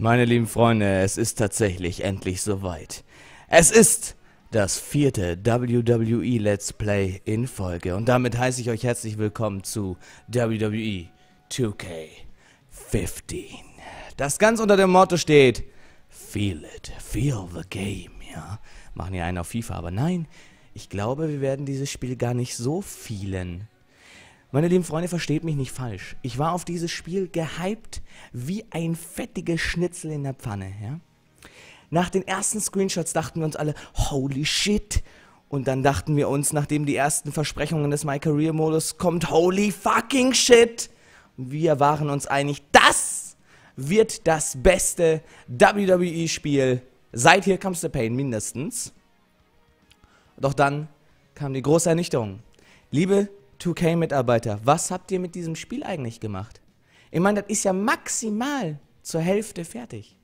Meine lieben Freunde, es ist tatsächlich endlich soweit. Es ist das vierte WWE Let's Play in Folge. Und damit heiße ich euch herzlich willkommen zu WWE 2K15. Das ganz unter dem Motto steht, Feel it, feel the game, ja. Machen ja einen auf FIFA, aber nein, ich glaube, wir werden dieses Spiel gar nicht so vielen meine lieben Freunde, versteht mich nicht falsch. Ich war auf dieses Spiel gehypt wie ein fettiges Schnitzel in der Pfanne. Ja? Nach den ersten Screenshots dachten wir uns alle, holy shit. Und dann dachten wir uns, nachdem die ersten Versprechungen des My Career Modus kommt, holy fucking shit. Wir waren uns einig, das wird das beste WWE-Spiel seit Here Comes the Pain mindestens. Doch dann kam die große Ernüchterung. Liebe 2K-Mitarbeiter, was habt ihr mit diesem Spiel eigentlich gemacht? Ich meine, das ist ja maximal zur Hälfte fertig.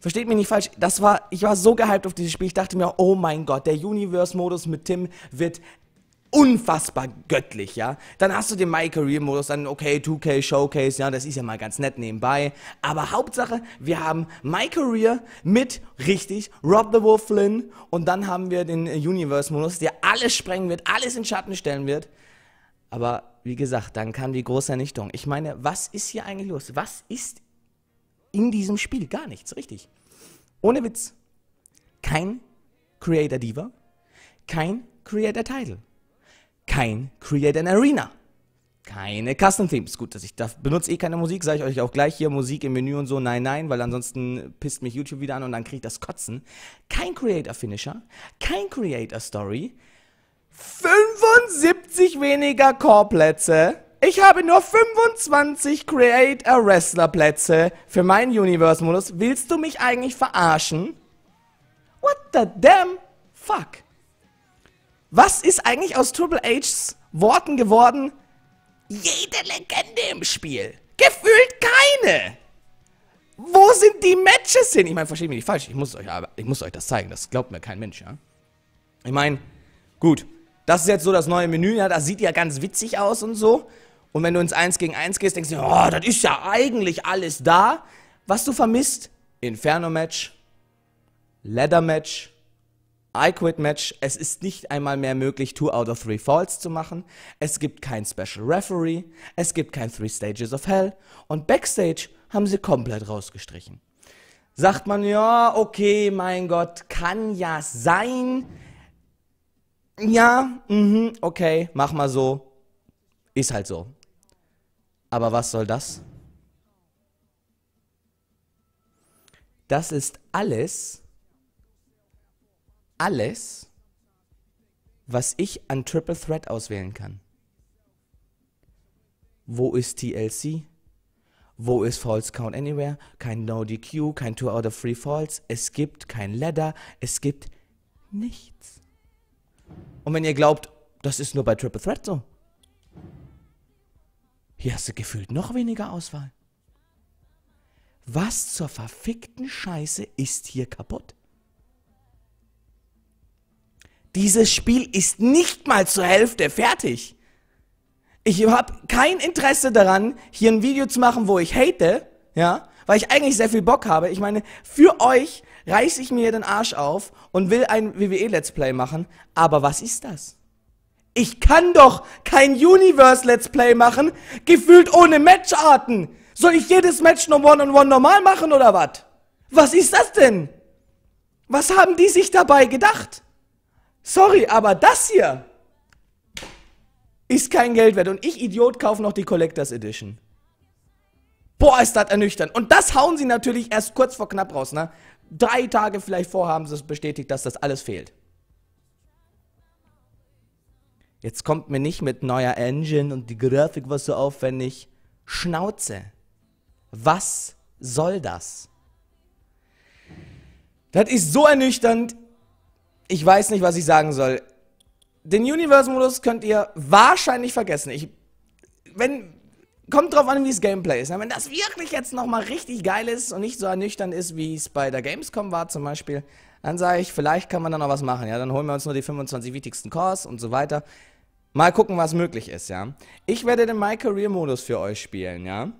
Versteht mich nicht falsch, das war, ich war so gehypt auf dieses Spiel, ich dachte mir, oh mein Gott, der Universe-Modus mit Tim wird unfassbar göttlich, ja. Dann hast du den My Career Modus, dann okay, 2K Showcase, ja, das ist ja mal ganz nett nebenbei. Aber Hauptsache, wir haben My Career mit richtig Rob the Wolf Flynn und dann haben wir den Universe Modus, der alles sprengen wird, alles in Schatten stellen wird. Aber wie gesagt, dann kam die große Ernichtung. Ich meine, was ist hier eigentlich los? Was ist in diesem Spiel? Gar nichts, richtig. Ohne Witz. Kein Creator Diva, kein Creator Title, kein Creator Arena, keine Custom Themes. Gut, dass ich da benutze eh keine Musik, sage ich euch auch gleich hier Musik im Menü und so. Nein, nein, weil ansonsten pisst mich YouTube wieder an und dann kriege ich das Kotzen. Kein Creator Finisher, kein Creator Story, 75 weniger Core-Plätze. Ich habe nur 25 Create a Wrestler Plätze für meinen Universe-Modus. Willst du mich eigentlich verarschen? What the damn fuck? Was ist eigentlich aus Triple H's Worten geworden? Jede Legende im Spiel. Gefühlt keine. Wo sind die Matches hin? Ich meine, versteht mich nicht falsch. Ich muss euch, ich muss euch das zeigen. Das glaubt mir kein Mensch, ja? Ich meine, gut das ist jetzt so das neue Menü, ja, das sieht ja ganz witzig aus und so. Und wenn du ins 1 gegen 1 gehst, denkst du, oh, das ist ja eigentlich alles da. Was du vermisst, inferno match leather Ladder-Match, I-Quit-Match. Es ist nicht einmal mehr möglich, 2 out of 3 Falls zu machen. Es gibt kein Special Referee. Es gibt kein 3 Stages of Hell. Und Backstage haben sie komplett rausgestrichen. Sagt man, ja, okay, mein Gott, kann ja sein ja, mh, okay, mach mal so. Ist halt so. Aber was soll das? Das ist alles, alles, was ich an Triple Threat auswählen kann. Wo ist TLC? Wo ist False Count Anywhere? Kein No DQ, kein Two Out of Three Falls. Es gibt kein Ladder. Es gibt nichts. Und wenn ihr glaubt, das ist nur bei Triple Threat so. Hier hast du gefühlt noch weniger Auswahl. Was zur verfickten Scheiße ist hier kaputt? Dieses Spiel ist nicht mal zur Hälfte fertig. Ich habe kein Interesse daran, hier ein Video zu machen, wo ich hate, ja, weil ich eigentlich sehr viel Bock habe. Ich meine, für euch reiße ich mir den Arsch auf und will ein WWE-Let's Play machen. Aber was ist das? Ich kann doch kein Universe-Let's Play machen, gefühlt ohne Matcharten. Soll ich jedes Match nur one-on-one -on -one normal machen oder was? Was ist das denn? Was haben die sich dabei gedacht? Sorry, aber das hier ist kein Geld wert. Und ich, Idiot, kaufe noch die Collectors Edition. Boah, ist das ernüchternd. Und das hauen sie natürlich erst kurz vor knapp raus, ne? Drei Tage vielleicht vorher haben sie es bestätigt, dass das alles fehlt. Jetzt kommt mir nicht mit neuer Engine und die Grafik was so aufwendig. Schnauze. Was soll das? Das ist so ernüchternd. Ich weiß nicht, was ich sagen soll. Den Universe-Modus könnt ihr wahrscheinlich vergessen. Ich, wenn, Kommt drauf an, wie das Gameplay ist. Wenn das wirklich jetzt nochmal richtig geil ist und nicht so ernüchternd ist, wie es bei der Gamescom war zum Beispiel, dann sage ich, vielleicht kann man da noch was machen. Ja, dann holen wir uns nur die 25 wichtigsten Cores und so weiter. Mal gucken, was möglich ist, ja. Ich werde den My Career Modus für euch spielen, ja.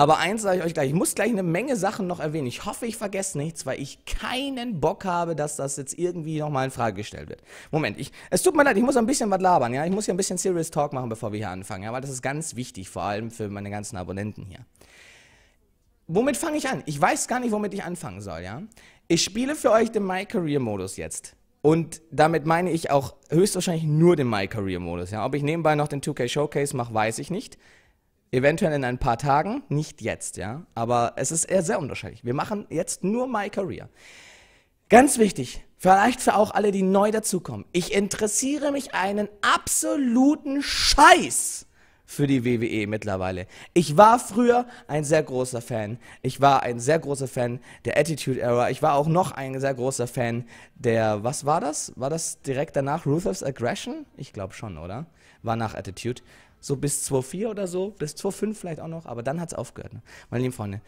Aber eins sage ich euch gleich, ich muss gleich eine Menge Sachen noch erwähnen. Ich hoffe, ich vergesse nichts, weil ich keinen Bock habe, dass das jetzt irgendwie nochmal in Frage gestellt wird. Moment, ich, es tut mir leid, ich muss ein bisschen was labern, ja? Ich muss hier ein bisschen Serious Talk machen, bevor wir hier anfangen, ja? Weil das ist ganz wichtig, vor allem für meine ganzen Abonnenten hier. Womit fange ich an? Ich weiß gar nicht, womit ich anfangen soll, ja? Ich spiele für euch den My Career Modus jetzt. Und damit meine ich auch höchstwahrscheinlich nur den My Career Modus. Ja? Ob ich nebenbei noch den 2K Showcase mache, weiß ich nicht. Eventuell in ein paar Tagen, nicht jetzt, ja. Aber es ist eher sehr unterschiedlich. Wir machen jetzt nur My Career. Ganz wichtig, vielleicht für auch alle, die neu dazukommen. Ich interessiere mich einen absoluten Scheiß für die WWE mittlerweile. Ich war früher ein sehr großer Fan. Ich war ein sehr großer Fan der Attitude Era. Ich war auch noch ein sehr großer Fan der, was war das? War das direkt danach Ruthless Aggression? Ich glaube schon, oder? War nach Attitude so bis 2,4 oder so, bis 2,5 vielleicht auch noch, aber dann hat es aufgehört. Ne? Meine lieben Freunde,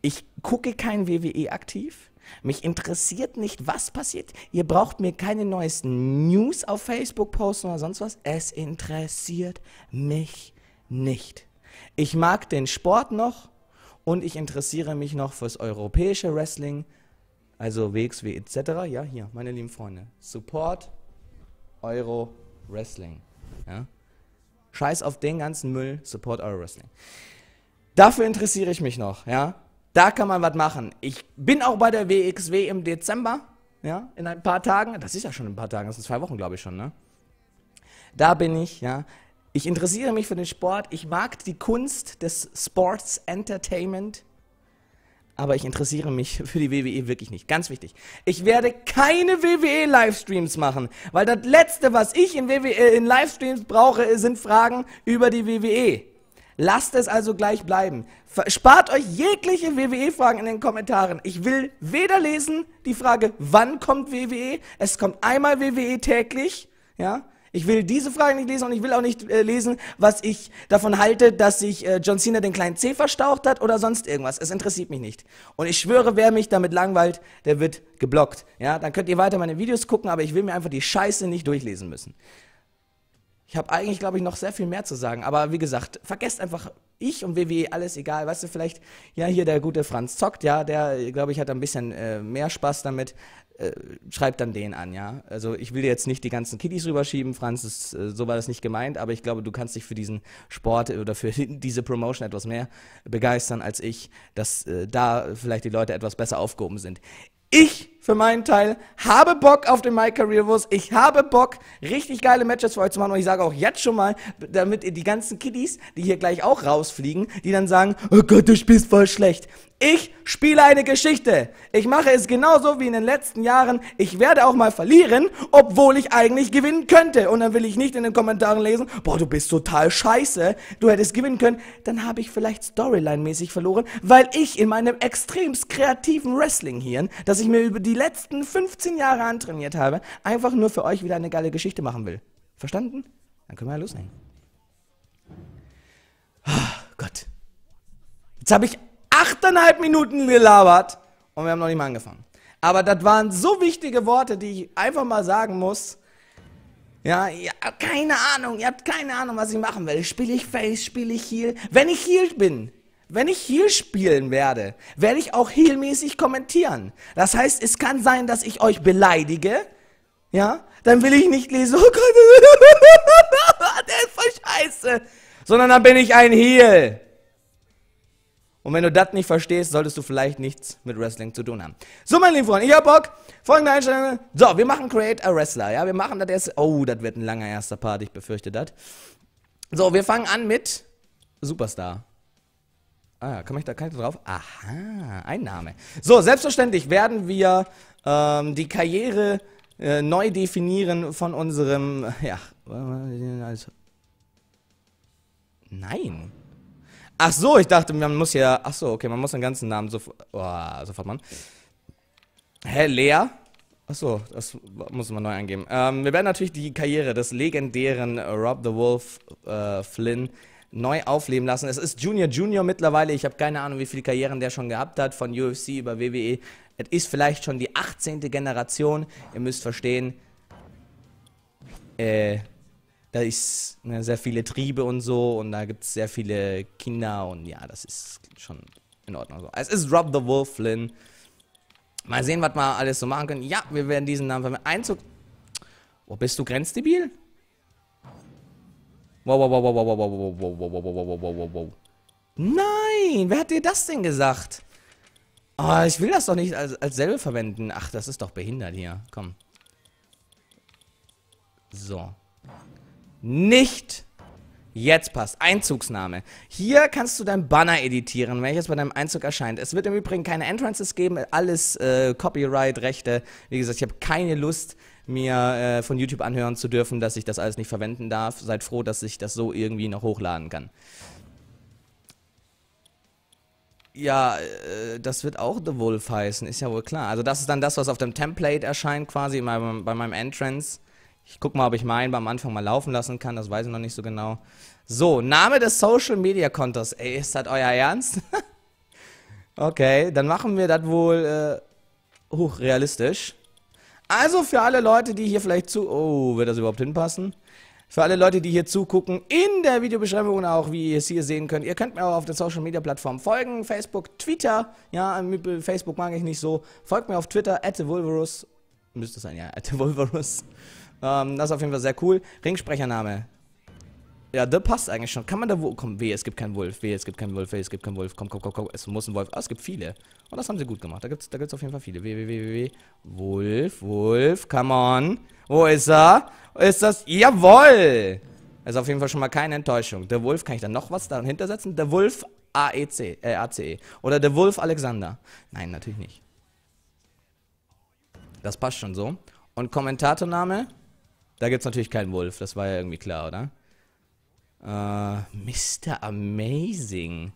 ich gucke kein WWE aktiv. Mich interessiert nicht, was passiert. Ihr braucht mir keine neuesten News auf Facebook posten oder sonst was. Es interessiert mich nicht. Ich mag den Sport noch und ich interessiere mich noch fürs europäische Wrestling, also WXW etc. Ja, hier, meine lieben Freunde, support Euro Wrestling. Ja? Scheiß auf den ganzen Müll, support our wrestling. Dafür interessiere ich mich noch, ja. Da kann man was machen. Ich bin auch bei der WXW im Dezember, ja, in ein paar Tagen. Das ist ja schon ein paar Tagen, das sind zwei Wochen, glaube ich schon, ne? Da bin ich, ja. Ich interessiere mich für den Sport. Ich mag die Kunst des Sports Entertainment aber ich interessiere mich für die WWE wirklich nicht. Ganz wichtig. Ich werde keine WWE-Livestreams machen, weil das Letzte, was ich in, WWE, äh, in Livestreams brauche, sind Fragen über die WWE. Lasst es also gleich bleiben. Spart euch jegliche WWE-Fragen in den Kommentaren. Ich will weder lesen die Frage, wann kommt WWE. Es kommt einmal WWE täglich. Ja, ich will diese Frage nicht lesen und ich will auch nicht äh, lesen, was ich davon halte, dass sich äh, John Cena den kleinen C verstaucht hat oder sonst irgendwas. Es interessiert mich nicht. Und ich schwöre, wer mich damit langweilt, der wird geblockt. Ja, dann könnt ihr weiter meine Videos gucken, aber ich will mir einfach die Scheiße nicht durchlesen müssen. Ich habe eigentlich, glaube ich, noch sehr viel mehr zu sagen, aber wie gesagt, vergesst einfach ich und WWE alles egal. Weißt du, vielleicht, ja, hier der gute Franz zockt, ja, der, glaube ich, hat ein bisschen äh, mehr Spaß damit. Äh, schreibt dann den an, ja. Also ich will dir jetzt nicht die ganzen Kiddies rüberschieben, Franz, ist, äh, so war das nicht gemeint, aber ich glaube, du kannst dich für diesen Sport oder für diese Promotion etwas mehr begeistern als ich, dass äh, da vielleicht die Leute etwas besser aufgehoben sind. Ich für meinen Teil habe Bock auf den My Career Wurst. Ich habe Bock, richtig geile Matches für euch zu machen. Und ich sage auch jetzt schon mal, damit ihr die ganzen Kiddies, die hier gleich auch rausfliegen, die dann sagen, oh Gott, du spielst voll schlecht. Ich spiele eine Geschichte. Ich mache es genauso wie in den letzten Jahren. Ich werde auch mal verlieren, obwohl ich eigentlich gewinnen könnte. Und dann will ich nicht in den Kommentaren lesen, boah, du bist total scheiße, du hättest gewinnen können. Dann habe ich vielleicht Storyline-mäßig verloren, weil ich in meinem extremst kreativen Wrestling-Hirn, dass ich mir über die die letzten 15 Jahre antrainiert habe, einfach nur für euch wieder eine geile Geschichte machen will. Verstanden? Dann können wir ja loslegen. Oh Gott. Jetzt habe ich achteinhalb Minuten gelabert und wir haben noch nicht mal angefangen. Aber das waren so wichtige Worte, die ich einfach mal sagen muss. Ja, ihr habt keine Ahnung, ihr habt keine Ahnung, was ich machen will. Spiele ich Face, spiele ich Heal. Wenn ich Heal bin, wenn ich Heal spielen werde, werde ich auch Heal-mäßig kommentieren. Das heißt, es kann sein, dass ich euch beleidige, ja, dann will ich nicht lesen, oh Gott, der ist voll scheiße, sondern dann bin ich ein Heal. Und wenn du das nicht verstehst, solltest du vielleicht nichts mit Wrestling zu tun haben. So, meine lieben Freunde, ich hab Bock. Folgende Einstellung. So, wir machen Create a Wrestler. Ja, wir machen das erste. Oh, das wird ein langer erster Part, ich befürchte das. So, wir fangen an mit Superstar. Ah, kann ich da, kann ich drauf? Aha, ein Name. So, selbstverständlich werden wir ähm, die Karriere äh, neu definieren von unserem, äh, ja, also, nein. Ach so, ich dachte, man muss ja, ach so, okay, man muss den ganzen Namen sofort, oh, sofort machen. Hä, Lea? Ach so, das muss man neu angeben. Ähm, wir werden natürlich die Karriere des legendären Rob the Wolf äh, Flynn neu aufleben lassen. Es ist Junior Junior mittlerweile. Ich habe keine Ahnung, wie viele Karrieren der schon gehabt hat, von UFC über WWE. Es ist vielleicht schon die 18. Generation. Ihr müsst verstehen, äh, da ist ne, sehr viele Triebe und so und da gibt es sehr viele Kinder und ja, das ist schon in Ordnung so. Es ist Rob the Wolf Lynn. Mal sehen, was wir alles so machen können. Ja, wir werden diesen Namen verwenden. Einzug. Wo oh, bist du grenzdebil? Wow, wow, wow, wow, wow, wow, wow, wow, wow, wow, wow, wow, wow, wow. Nein, wer hat dir das denn gesagt? Oh, ich will das doch nicht als, als selbe verwenden. Ach, das ist doch behindert hier. Komm. So. Nicht. Jetzt passt. Einzugsname. Hier kannst du dein Banner editieren, welches bei deinem Einzug erscheint. Es wird im Übrigen keine Entrances geben. Alles äh, Copyright-Rechte. Wie gesagt, ich habe keine Lust, mir äh, von YouTube anhören zu dürfen, dass ich das alles nicht verwenden darf. Seid froh, dass ich das so irgendwie noch hochladen kann. Ja, äh, das wird auch The Wolf heißen, ist ja wohl klar. Also das ist dann das, was auf dem Template erscheint quasi bei, bei meinem Entrance. Ich guck mal, ob ich meinen beim Anfang mal laufen lassen kann, das weiß ich noch nicht so genau. So, Name des Social Media Kontos. Ey, ist das euer Ernst? okay, dann machen wir das wohl äh, hochrealistisch. Also für alle Leute, die hier vielleicht zu... Oh, wird das überhaupt hinpassen? Für alle Leute, die hier zugucken, in der Videobeschreibung und auch, wie ihr es hier sehen könnt. Ihr könnt mir auch auf den Social Media Plattformen folgen. Facebook, Twitter. Ja, Facebook mag ich nicht so. Folgt mir auf Twitter, at Wolverus. Müsste sein, ja, at Wolverus. Ähm, das ist auf jeden Fall sehr cool. Ringsprechername. Ja, der passt eigentlich schon. Kann man da wo. Komm, weh, es gibt keinen Wolf. Weh, es gibt keinen Wolf. Weh, es gibt keinen Wolf. Komm, komm, komm, komm. Es muss ein Wolf. Ah, es gibt viele. Und das haben sie gut gemacht. Da gibt's, da gibt's auf jeden Fall viele. Weh, weh, weh, weh, Wolf, Wolf. Come on. Wo ist er? Ist das? Jawoll! Also auf jeden Fall schon mal keine Enttäuschung. Der Wolf, kann ich da noch was dahinter setzen? Der Wolf AEC, äh, ACE. Oder der Wolf Alexander. Nein, natürlich nicht. Das passt schon so. Und Kommentatorname? Da gibt es natürlich keinen Wolf. Das war ja irgendwie klar, oder? Uh, äh, Mr. Amazing.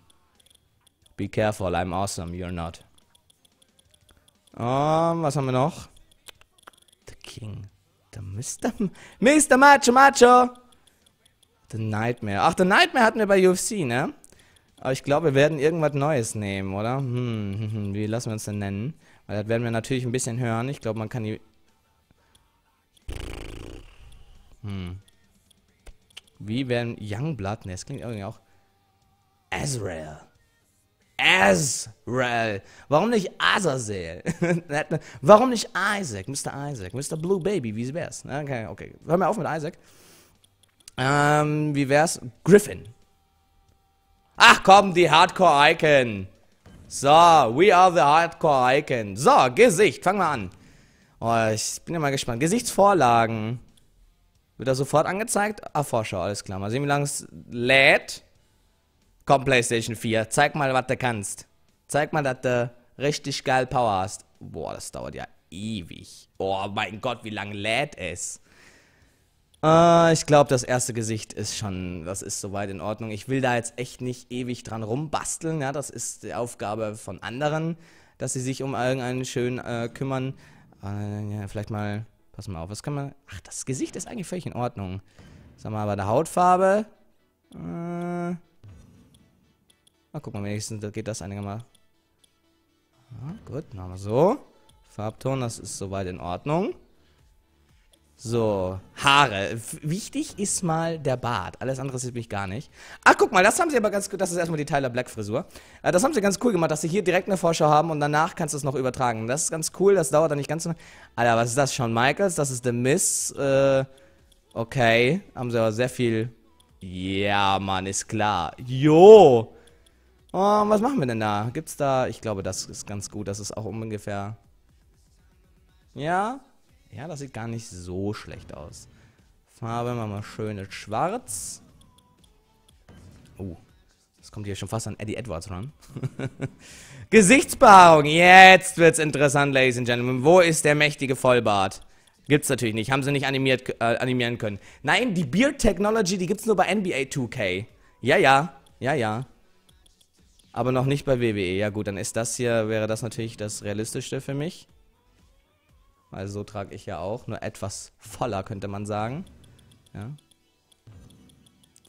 Be careful, I'm awesome, you're not. Um, ähm, was haben wir noch? The King. The Mr. Mr. Macho Macho! The Nightmare. Ach, The Nightmare hatten wir bei UFC, ne? Aber ich glaube, wir werden irgendwas Neues nehmen, oder? Hm, hm, hm, wie lassen wir uns denn nennen? Weil das werden wir natürlich ein bisschen hören. Ich glaube, man kann die... Hm. Wie werden Youngblood, ne, das klingt irgendwie auch. Azrael. Azrael. Warum nicht Azazel? Warum nicht Isaac? Mr. Isaac. Mr. Blue Baby, wie wär's? Okay, okay. Hör mal auf mit Isaac. Ähm, wie wär's? Griffin. Ach komm, die Hardcore-Icon. So, we are the Hardcore-Icon. So, Gesicht, fangen wir an. Oh, ich bin ja mal gespannt. Gesichtsvorlagen. Wird er sofort angezeigt? Ach, Erforscher, alles klar. Mal sehen, wie lange es lädt. Komm, PlayStation 4, zeig mal, was du kannst. Zeig mal, dass du richtig geil Power hast. Boah, das dauert ja ewig. Oh mein Gott, wie lange lädt es? Äh, ich glaube, das erste Gesicht ist schon, das ist soweit in Ordnung. Ich will da jetzt echt nicht ewig dran rumbasteln. Ja, das ist die Aufgabe von anderen, dass sie sich um irgendeinen schön äh, kümmern. Äh, ja, vielleicht mal Pass mal auf, was kann man... Ach, das Gesicht ist eigentlich völlig in Ordnung. Sag mal, bei der Hautfarbe... Äh, mal gucken, wenigstens geht das einigermaßen. Ja, gut, machen wir so. Farbton, das ist soweit in Ordnung. So, Haare. Wichtig ist mal der Bart. Alles andere sieht mich gar nicht. Ach, guck mal, das haben sie aber ganz gut. Das ist erstmal die Tyler Black Frisur. Äh, das haben sie ganz cool gemacht, dass sie hier direkt eine Vorschau haben und danach kannst du es noch übertragen. Das ist ganz cool, das dauert dann nicht ganz so lange. Alter, was ist das? Shawn Michaels, das ist The Miss. Äh, okay. Haben sie aber sehr viel. Ja, Mann, ist klar. Jo! Oh, was machen wir denn da? Gibt's da. Ich glaube, das ist ganz gut. Das ist auch ungefähr. Ja? Ja, das sieht gar nicht so schlecht aus. Farbe machen wir schön in schwarz. Oh, das kommt hier schon fast an Eddie Edwards ran. Gesichtsbehaarung, jetzt wird's interessant, Ladies and Gentlemen. Wo ist der mächtige Vollbart? Gibt's natürlich nicht, haben sie nicht animiert, äh, animieren können. Nein, die Beard Technology, die gibt's nur bei NBA 2K. Ja, ja, ja, ja. Aber noch nicht bei WWE. Ja gut, dann ist das hier, wäre das natürlich das Realistischste für mich. Weil so trage ich ja auch. Nur etwas voller, könnte man sagen. Ja.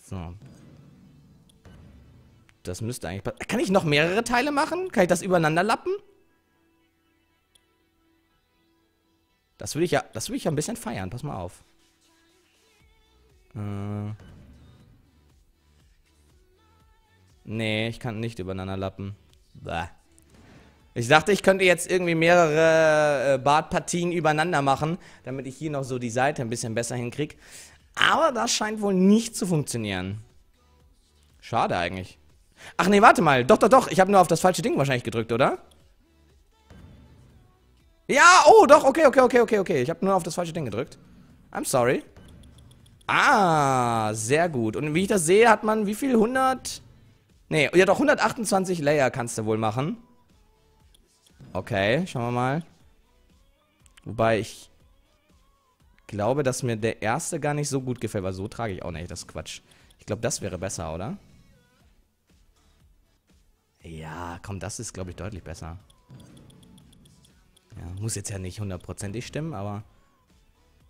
So. Das müsste eigentlich... Kann ich noch mehrere Teile machen? Kann ich das übereinander lappen? Das würde ich ja... Das würde ich ja ein bisschen feiern. Pass mal auf. Äh... Nee, ich kann nicht übereinander lappen. Bäh. Ich dachte, ich könnte jetzt irgendwie mehrere äh, Bartpartien übereinander machen, damit ich hier noch so die Seite ein bisschen besser hinkriege. Aber das scheint wohl nicht zu funktionieren. Schade eigentlich. Ach nee, warte mal. Doch, doch, doch. Ich habe nur auf das falsche Ding wahrscheinlich gedrückt, oder? Ja, oh, doch. Okay, okay, okay, okay, okay. Ich habe nur auf das falsche Ding gedrückt. I'm sorry. Ah, sehr gut. Und wie ich das sehe, hat man wie viel? 100... Nee, ja doch, 128 Layer kannst du wohl machen. Okay, schauen wir mal. Wobei ich glaube, dass mir der erste gar nicht so gut gefällt, weil so trage ich auch nicht, das ist Quatsch. Ich glaube, das wäre besser, oder? Ja, komm, das ist, glaube ich, deutlich besser. Ja, muss jetzt ja nicht hundertprozentig stimmen, aber...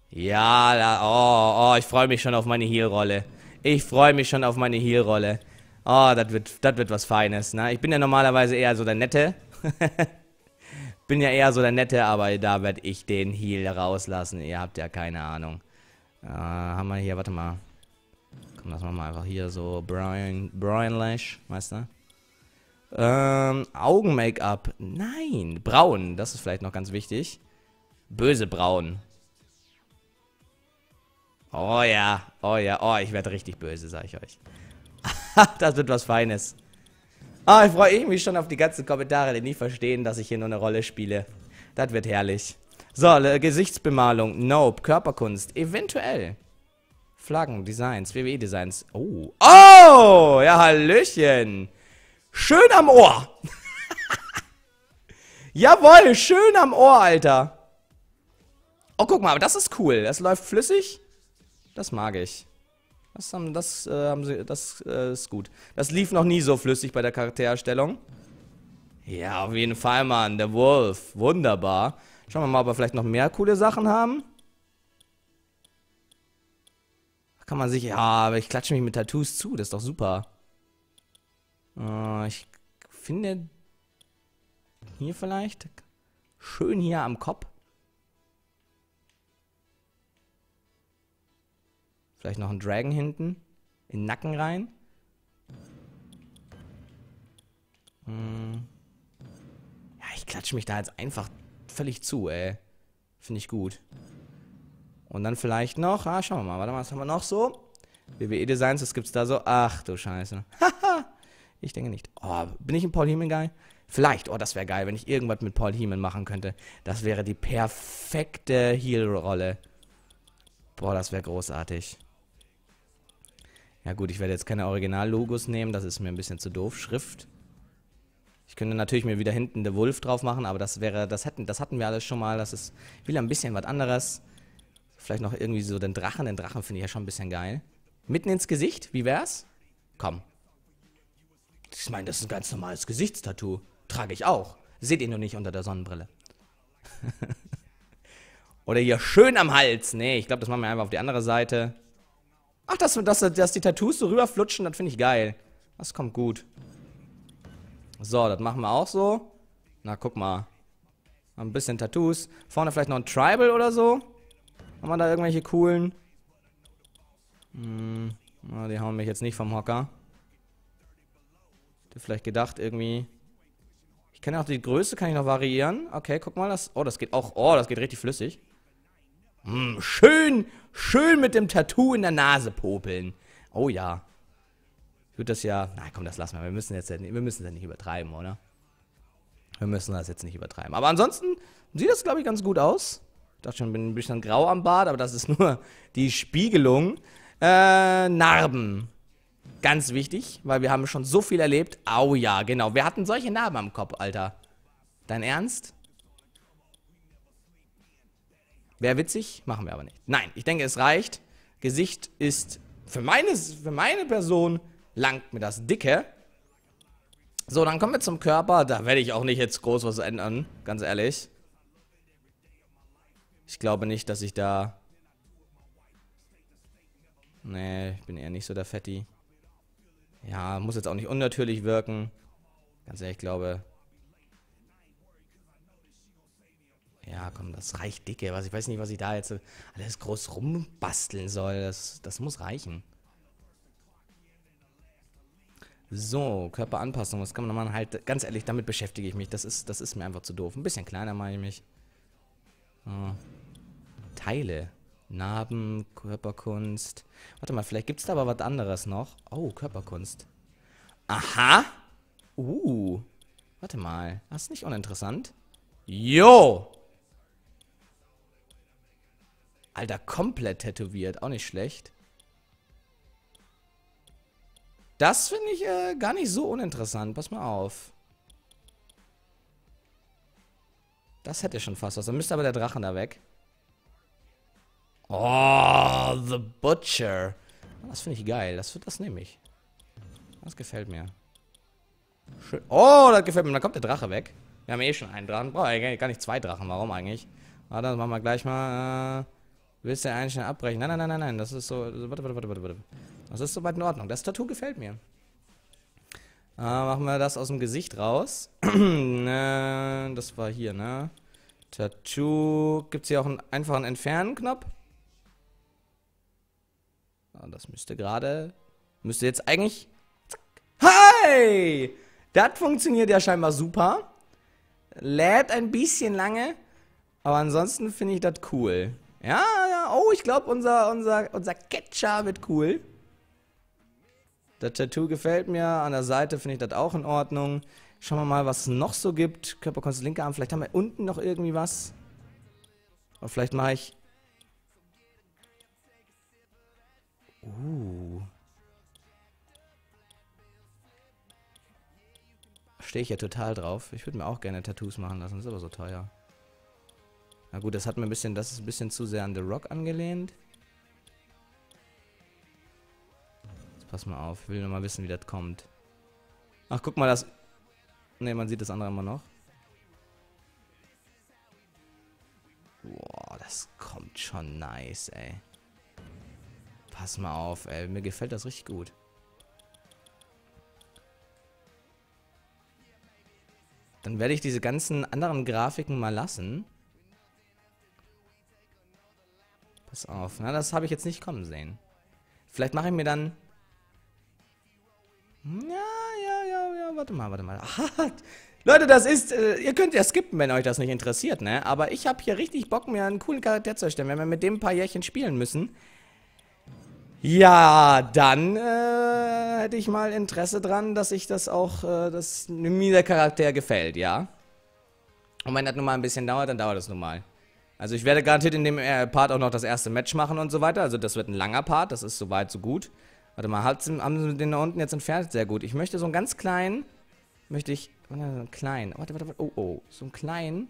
Ja, da, oh, oh, ich freue mich schon auf meine Heal-Rolle. Ich freue mich schon auf meine Heal-Rolle. Oh, das wird, wird was Feines, ne? Ich bin ja normalerweise eher so der Nette. bin ja eher so der Nette, aber da werde ich den Heal rauslassen. Ihr habt ja keine Ahnung. Äh, haben wir hier, warte mal. Komm, lass mal einfach hier so. Brian, Brian Lash, weißt du? Ähm, Augen-Make-up. Nein, braun. Das ist vielleicht noch ganz wichtig. Böse braun. Oh ja, oh ja, oh, ich werde richtig böse, sag ich euch. das wird was Feines. Ah, ich freue mich schon auf die ganzen Kommentare, die nicht verstehen, dass ich hier nur eine Rolle spiele. Das wird herrlich. So, Gesichtsbemalung. Nope. Körperkunst. Eventuell. Flaggen, Designs, WWE-Designs. Oh. Oh! Ja, Hallöchen. Schön am Ohr. Jawohl, schön am Ohr, Alter. Oh, guck mal, aber das ist cool. Das läuft flüssig. Das mag ich. Das, haben, das, äh, haben sie, das äh, ist gut. Das lief noch nie so flüssig bei der Charaktererstellung. Ja, auf jeden Fall, Mann. Der Wolf. Wunderbar. Schauen wir mal, ob wir vielleicht noch mehr coole Sachen haben. kann man sich... Ja, aber ich klatsche mich mit Tattoos zu. Das ist doch super. Äh, ich finde... Hier vielleicht? Schön hier am Kopf. Vielleicht noch ein Dragon hinten. In den Nacken rein. Hm. Ja, ich klatsche mich da jetzt einfach völlig zu, ey. Finde ich gut. Und dann vielleicht noch, ah, schauen wir mal, warte mal, was haben wir noch so? WWE Designs, was gibt's da so? Ach du Scheiße. Haha! ich denke nicht. Oh, bin ich ein Paul Heyman Guy? Vielleicht, oh, das wäre geil, wenn ich irgendwas mit Paul Heyman machen könnte. Das wäre die perfekte Heal-Rolle. Boah, das wäre großartig. Ja gut, ich werde jetzt keine Original-Logos nehmen, das ist mir ein bisschen zu doof. Schrift. Ich könnte natürlich mir wieder hinten der Wolf drauf machen, aber das wäre, das hatten, das hatten wir alles schon mal. Das ist wieder ein bisschen was anderes. Vielleicht noch irgendwie so den Drachen. Den Drachen finde ich ja schon ein bisschen geil. Mitten ins Gesicht, wie wär's? Komm. Ich meine, das ist ein ganz normales Gesichtstattoo. Trage ich auch. Seht ihr nur nicht unter der Sonnenbrille. Oder hier schön am Hals. Nee, ich glaube, das machen wir einfach auf die andere Seite. Ach, dass, dass, dass die Tattoos so rüberflutschen, das finde ich geil. Das kommt gut. So, das machen wir auch so. Na, guck mal. Ein bisschen Tattoos. Vorne vielleicht noch ein Tribal oder so. Haben wir da irgendwelche coolen? Hm, na, die hauen mich jetzt nicht vom Hocker. Hätte vielleicht gedacht, irgendwie... Ich kann ja auch die Größe, kann ich noch variieren. Okay, guck mal, das... Oh, das geht auch... Oh, das geht richtig flüssig. Hm, schön, schön mit dem Tattoo in der Nase popeln. Oh ja. Wird das ja. Na komm, das lassen wir. Wir müssen jetzt wir müssen ja nicht übertreiben, oder? Wir müssen das jetzt nicht übertreiben. Aber ansonsten sieht das, glaube ich, ganz gut aus. Ich dachte schon, bin ein bisschen grau am Bart, aber das ist nur die Spiegelung. Äh, Narben. Ganz wichtig, weil wir haben schon so viel erlebt. Au ja, genau. Wir hatten solche Narben am Kopf, Alter. Dein Ernst? Wäre witzig, machen wir aber nicht. Nein, ich denke, es reicht. Gesicht ist für, meines, für meine Person langt mir das dicke. So, dann kommen wir zum Körper. Da werde ich auch nicht jetzt groß was ändern, ganz ehrlich. Ich glaube nicht, dass ich da... Nee, ich bin eher nicht so der Fetti. Ja, muss jetzt auch nicht unnatürlich wirken. Ganz ehrlich, ich glaube, Ja, komm, das reicht dicke. Was, ich weiß nicht, was ich da jetzt alles groß rumbasteln soll. Das, das muss reichen. So, Körperanpassung, was kann man nochmal Halt, ganz ehrlich, damit beschäftige ich mich. Das ist, das ist mir einfach zu doof. Ein bisschen kleiner mache ich mich. Oh. Teile. Narben, Körperkunst. Warte mal, vielleicht gibt es da aber was anderes noch. Oh, Körperkunst. Aha! Uh. Warte mal. Das ist nicht uninteressant. Jo! Alter, komplett tätowiert. Auch nicht schlecht. Das finde ich äh, gar nicht so uninteressant. Pass mal auf. Das hätte schon fast was. Dann müsste aber der Drachen da weg. Oh, The Butcher. Das finde ich geil. Das, das nehme ich. Das gefällt mir. Schön. Oh, das gefällt mir. Dann kommt der Drache weg. Wir haben eh schon einen Drachen. Boah, ich gar nicht zwei Drachen. Warum eigentlich? Warte, dann machen wir gleich mal... Äh Du willst ja eigentlich schnell abbrechen. Nein, nein, nein, nein, nein. Das ist so. Warte, warte, warte, warte. warte. Das ist soweit in Ordnung. Das Tattoo gefällt mir. Äh, machen wir das aus dem Gesicht raus. Ne, das war hier, ne? Tattoo. Gibt es hier auch einen einfachen Entfernen-Knopf? Ah, das müsste gerade. Müsste jetzt eigentlich. Zack. Hi! Das funktioniert ja scheinbar super. Lädt ein bisschen lange. Aber ansonsten finde ich das cool. Ja, oh, ich glaube, unser, unser, unser Catcher wird cool. Das Tattoo gefällt mir. An der Seite finde ich das auch in Ordnung. Schauen wir mal, was es noch so gibt. Körperkunst, linke Arm. Vielleicht haben wir unten noch irgendwie was. Und vielleicht mache ich... Uh. Stehe ich ja total drauf. Ich würde mir auch gerne Tattoos machen lassen. Das Ist aber so teuer. Na gut, das hat mir ein bisschen, das ist ein bisschen zu sehr an The Rock angelehnt. Jetzt pass mal auf, ich will nur mal wissen, wie das kommt. Ach, guck mal, das... Ne, man sieht das andere immer noch. Boah, das kommt schon nice, ey. Pass mal auf, ey. Mir gefällt das richtig gut. Dann werde ich diese ganzen anderen Grafiken mal lassen. Pass auf. Na, ne? das habe ich jetzt nicht kommen sehen. Vielleicht mache ich mir dann... Hm, ja, ja, ja, ja, warte mal, warte mal. Leute, das ist, äh, ihr könnt ja skippen, wenn euch das nicht interessiert, ne? Aber ich habe hier richtig Bock, mir einen coolen Charakter zu erstellen. Wenn wir mit dem ein paar Jährchen spielen müssen, ja, dann äh, hätte ich mal Interesse dran, dass ich das auch, äh, dass mir der Charakter gefällt, ja? Und wenn das nun mal ein bisschen dauert, dann dauert das nun mal. Also ich werde garantiert in dem äh, Part auch noch das erste Match machen und so weiter. Also das wird ein langer Part, das ist soweit so gut. Warte mal, haben sie den da unten jetzt entfernt? Sehr gut. Ich möchte so einen ganz kleinen, möchte ich, warte, so einen kleinen, warte, warte, warte, oh, oh, so einen kleinen,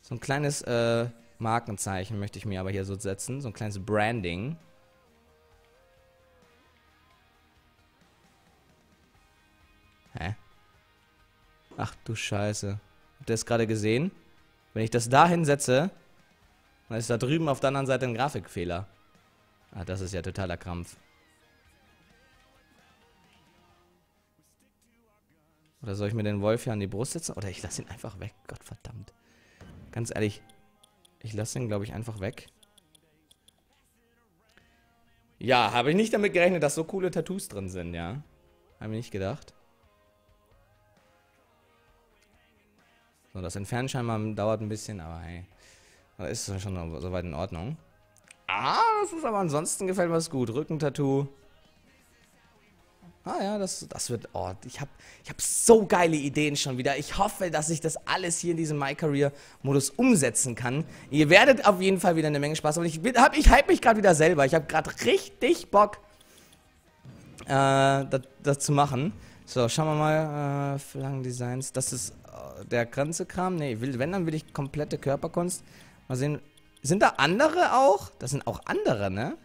so ein kleines äh, Markenzeichen möchte ich mir aber hier so setzen, so ein kleines Branding. Hä? Ach du Scheiße. Habt ihr das gerade gesehen? Wenn ich das da hinsetze, dann ist da drüben auf der anderen Seite ein Grafikfehler. Ah, das ist ja totaler Krampf. Oder soll ich mir den Wolf hier an die Brust setzen? Oder ich lasse ihn einfach weg. Gott verdammt. Ganz ehrlich, ich lasse ihn, glaube ich, einfach weg. Ja, habe ich nicht damit gerechnet, dass so coole Tattoos drin sind, ja. Habe ich nicht gedacht. So, das Entfernen scheinbar dauert ein bisschen, aber hey, das ist schon soweit in Ordnung. Ah, das ist aber ansonsten gefällt mir was gut. Rückentattoo. Ah ja, das, das wird... Oh, ich habe ich hab so geile Ideen schon wieder. Ich hoffe, dass ich das alles hier in diesem My Career Modus umsetzen kann. Ihr werdet auf jeden Fall wieder eine Menge Spaß haben. Ich, hab, ich hype mich gerade wieder selber. Ich habe gerade richtig Bock, äh, das, das, zu machen. So, schauen wir mal. Äh, Flaggendesigns. Das ist der ganze Kram? Ne, will, wenn, dann will ich komplette Körperkunst. Mal sehen. Sind da andere auch? Das sind auch andere, ne?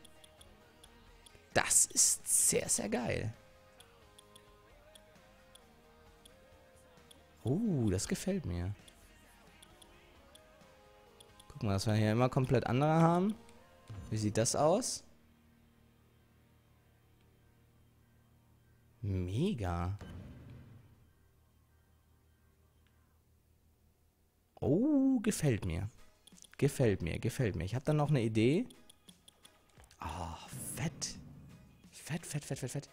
Das ist sehr, sehr geil. Uh, das gefällt mir. Guck mal, dass wir hier immer komplett andere haben. Wie sieht das aus? Mega. Mega. Oh, gefällt mir. Gefällt mir, gefällt mir. Ich habe dann noch eine Idee. oh, fett. Fett, fett, fett, fett, fett.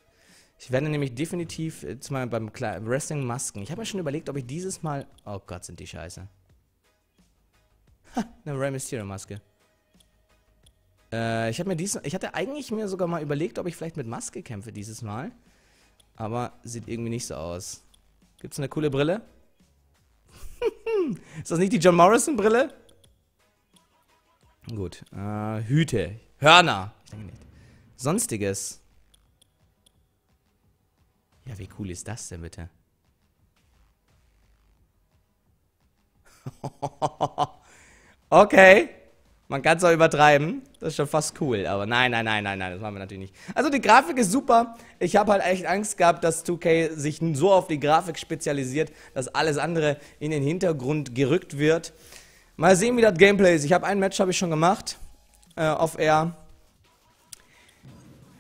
Ich werde nämlich definitiv äh, zum beim Kle Wrestling Masken. Ich habe mir schon überlegt, ob ich dieses Mal... Oh Gott, sind die scheiße. Ha, eine Rey Mysterio Maske. Äh, ich, mir dies, ich hatte eigentlich mir sogar mal überlegt, ob ich vielleicht mit Maske kämpfe dieses Mal. Aber sieht irgendwie nicht so aus. Gibt's eine coole Brille? Ist das nicht die John Morrison-Brille? Gut. Äh, Hüte. Hörner. Ich denke nicht. Sonstiges. Ja, wie cool ist das denn bitte? okay. Man kann es auch übertreiben. Das ist schon fast cool. Aber nein, nein, nein, nein, nein, das machen wir natürlich nicht. Also die Grafik ist super. Ich habe halt echt Angst gehabt, dass 2K sich so auf die Grafik spezialisiert, dass alles andere in den Hintergrund gerückt wird. Mal sehen, wie das Gameplay ist. Ich habe ein Match habe ich schon gemacht. Äh, auf Air.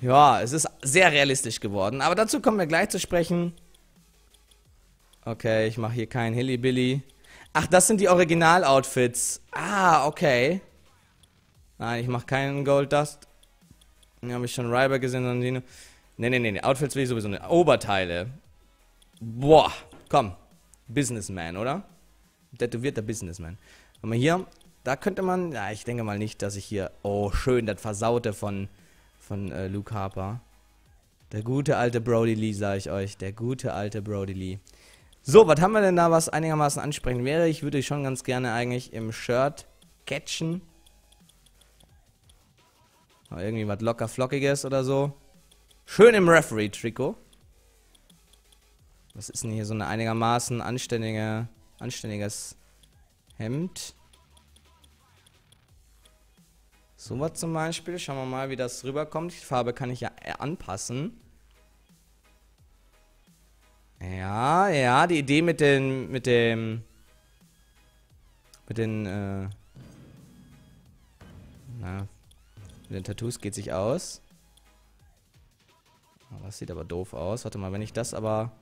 Ja, es ist sehr realistisch geworden. Aber dazu kommen wir gleich zu sprechen. Okay, ich mache hier keinen Billy. Ach, das sind die Original-Outfits. Ah, okay. Nein, ich mache keinen Gold Dust. Hier habe ich schon Ryber gesehen, sondern Dino. Nee, nee, nee, nee. Outfits will ich sowieso nicht. Oberteile. Boah, komm. Businessman, oder? Tätowierter Businessman. Guck mal hier, da könnte man... Ja, ich denke mal nicht, dass ich hier... Oh, schön, das Versaute von, von äh, Luke Harper. Der gute alte Brody Lee, sage ich euch. Der gute alte Brody Lee. So, was haben wir denn da, was einigermaßen ansprechend wäre? Ich würde schon ganz gerne eigentlich im Shirt catchen. Noch irgendwie was locker flockiges oder so. Schön im Referee-Trikot. Was ist denn hier so ein einigermaßen anständige, anständiges Hemd? So was zum Beispiel. Schauen wir mal, wie das rüberkommt. Die Farbe kann ich ja äh, anpassen. Ja, ja, die Idee mit den, mit dem, mit den, äh, na, mit den Tattoos geht sich aus. Oh, das sieht aber doof aus. Warte mal, wenn ich das aber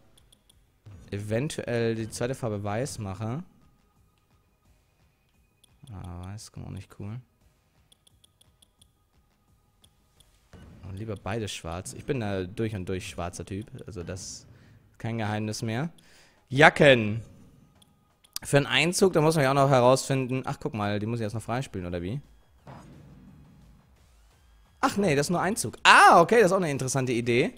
eventuell die zweite Farbe weiß mache. Ah, weiß, kommt auch nicht cool. Und oh, lieber beides schwarz. Ich bin da durch und durch schwarzer Typ. Also das ist kein Geheimnis mehr. Jacken. Für einen Einzug, da muss man ja auch noch herausfinden. Ach, guck mal, die muss ich erst noch freispielen, oder wie? Ach nee, das ist nur Einzug. Ah, okay, das ist auch eine interessante Idee.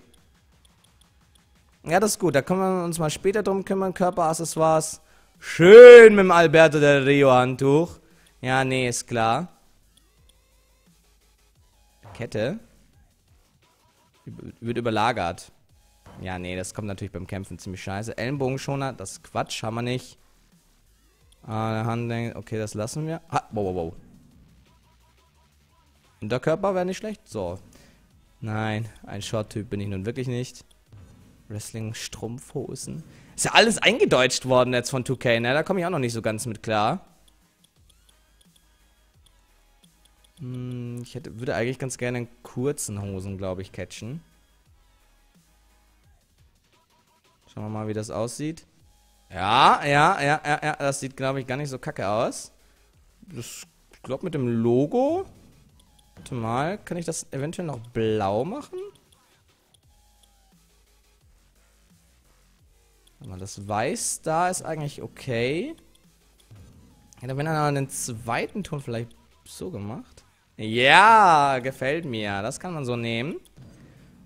Ja, das ist gut. Da können wir uns mal später drum kümmern. Körperaccessoires. Schön mit dem Alberto del Rio Handtuch. Ja, nee, ist klar. Kette. Wird überlagert. Ja, nee, das kommt natürlich beim Kämpfen ziemlich scheiße. Ellenbogenschoner, das ist Quatsch, haben wir nicht. Ah, der Handlänge, okay, das lassen wir. Ah, wow, wow, wow. Unterkörper wäre nicht schlecht. So. Nein, ein Short-Typ bin ich nun wirklich nicht. Wrestling-Strumpfhosen. Ist ja alles eingedeutscht worden jetzt von 2K, ne? Da komme ich auch noch nicht so ganz mit klar. Hm, ich hätte, würde eigentlich ganz gerne in kurzen Hosen, glaube ich, catchen. Schauen wir mal, wie das aussieht. Ja, ja, ja, ja, ja. Das sieht, glaube ich, gar nicht so kacke aus. Das, ich glaube, mit dem Logo Warte mal, kann ich das eventuell noch blau machen? Das Weiß da ist eigentlich okay. Hätte wenn er einen zweiten Ton vielleicht so gemacht. Ja, gefällt mir. Das kann man so nehmen.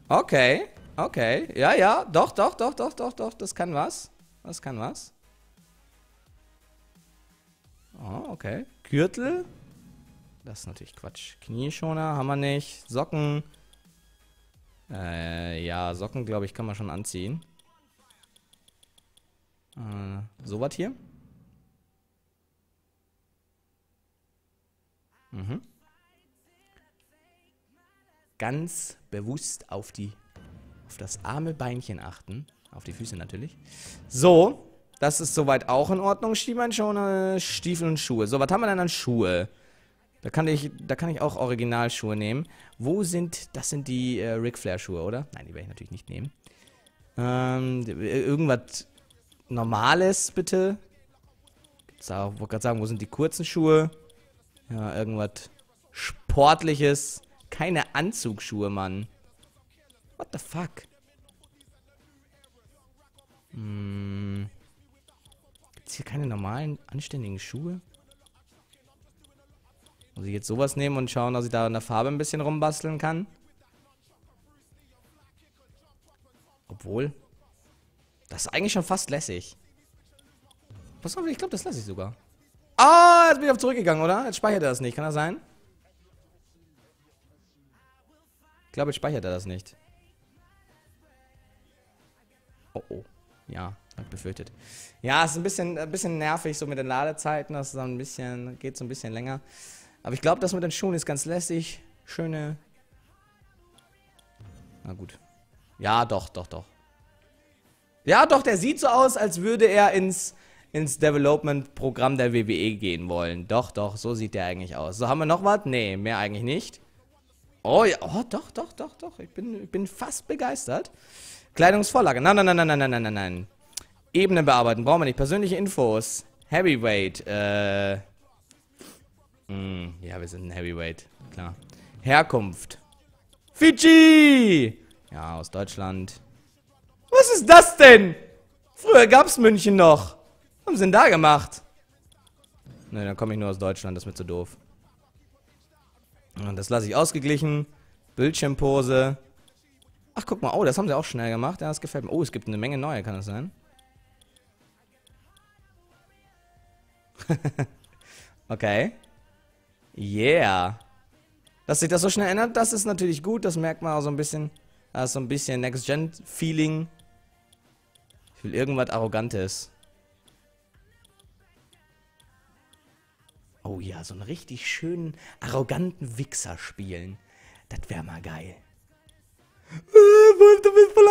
Okay, okay. Ja, ja, doch, doch, doch, doch, doch, doch. Das kann was. Das kann was. Oh, okay. Gürtel. Das ist natürlich Quatsch. Knieschoner haben wir nicht. Socken. Äh, ja, Socken, glaube ich, kann man schon anziehen. Äh, so was hier. Mhm. Ganz bewusst auf die, auf das arme Beinchen achten. Auf die Füße natürlich. So, das ist soweit auch in Ordnung. Stiefel, Stiefel und Schuhe. So, was haben wir denn an Schuhe? Da kann ich, da kann ich auch Originalschuhe nehmen. Wo sind, das sind die äh, Ric Flair Schuhe, oder? Nein, die werde ich natürlich nicht nehmen. Ähm, äh, irgendwas Normales, bitte. Ich wollte gerade sagen, wo sind die kurzen Schuhe? Ja, irgendwas Sportliches. Keine Anzugsschuhe, Mann. What the fuck? Hm. Gibt es hier keine normalen, anständigen Schuhe? Muss ich jetzt sowas nehmen und schauen, dass ich da in der Farbe ein bisschen rumbasteln kann? Obwohl. Das ist eigentlich schon fast lässig. Pass auf, ich glaube, das lasse ich sogar. Ah, jetzt bin ich auf zurückgegangen, oder? Jetzt speichert er das nicht, kann das sein? Ich glaube, jetzt speichert er das nicht. Oh, oh. Ja, hat befürchtet. Ja, ist ein bisschen, ein bisschen nervig so mit den Ladezeiten. Das ist dann ein bisschen, geht so ein bisschen länger. Aber ich glaube, das mit den Schuhen ist ganz lässig. Schöne... Na gut. Ja, doch, doch, doch. Ja, doch, der sieht so aus, als würde er ins, ins Development-Programm der WWE gehen wollen. Doch, doch, so sieht der eigentlich aus. So, haben wir noch was? Nee, mehr eigentlich nicht. Oh, ja, oh, doch, doch, doch, doch. Ich bin, ich bin fast begeistert. Kleidungsvorlage. Nein, nein, nein, nein, nein, nein, nein, nein. Ebenen bearbeiten. Brauchen wir nicht. Persönliche Infos. Heavyweight. Äh, Mm, ja, wir sind ein Heavyweight, klar. Herkunft. Fidschi! Ja, aus Deutschland. Was ist das denn? Früher gab es München noch. Was haben sie denn da gemacht? Ne, dann komme ich nur aus Deutschland, das ist mir zu doof. Und das lasse ich ausgeglichen. Bildschirmpose. Ach, guck mal. Oh, das haben sie auch schnell gemacht. Ja, das gefällt mir. Oh, es gibt eine Menge neue, kann das sein? okay. Yeah. Dass sich das so schnell ändert, das ist natürlich gut. Das merkt man auch so ein bisschen. Da ist so ein bisschen Next-Gen-Feeling. Ich will irgendwas Arrogantes. Oh ja, so einen richtig schönen, arroganten Wichser spielen. Das wäre mal geil. Äh, wollt du mich voll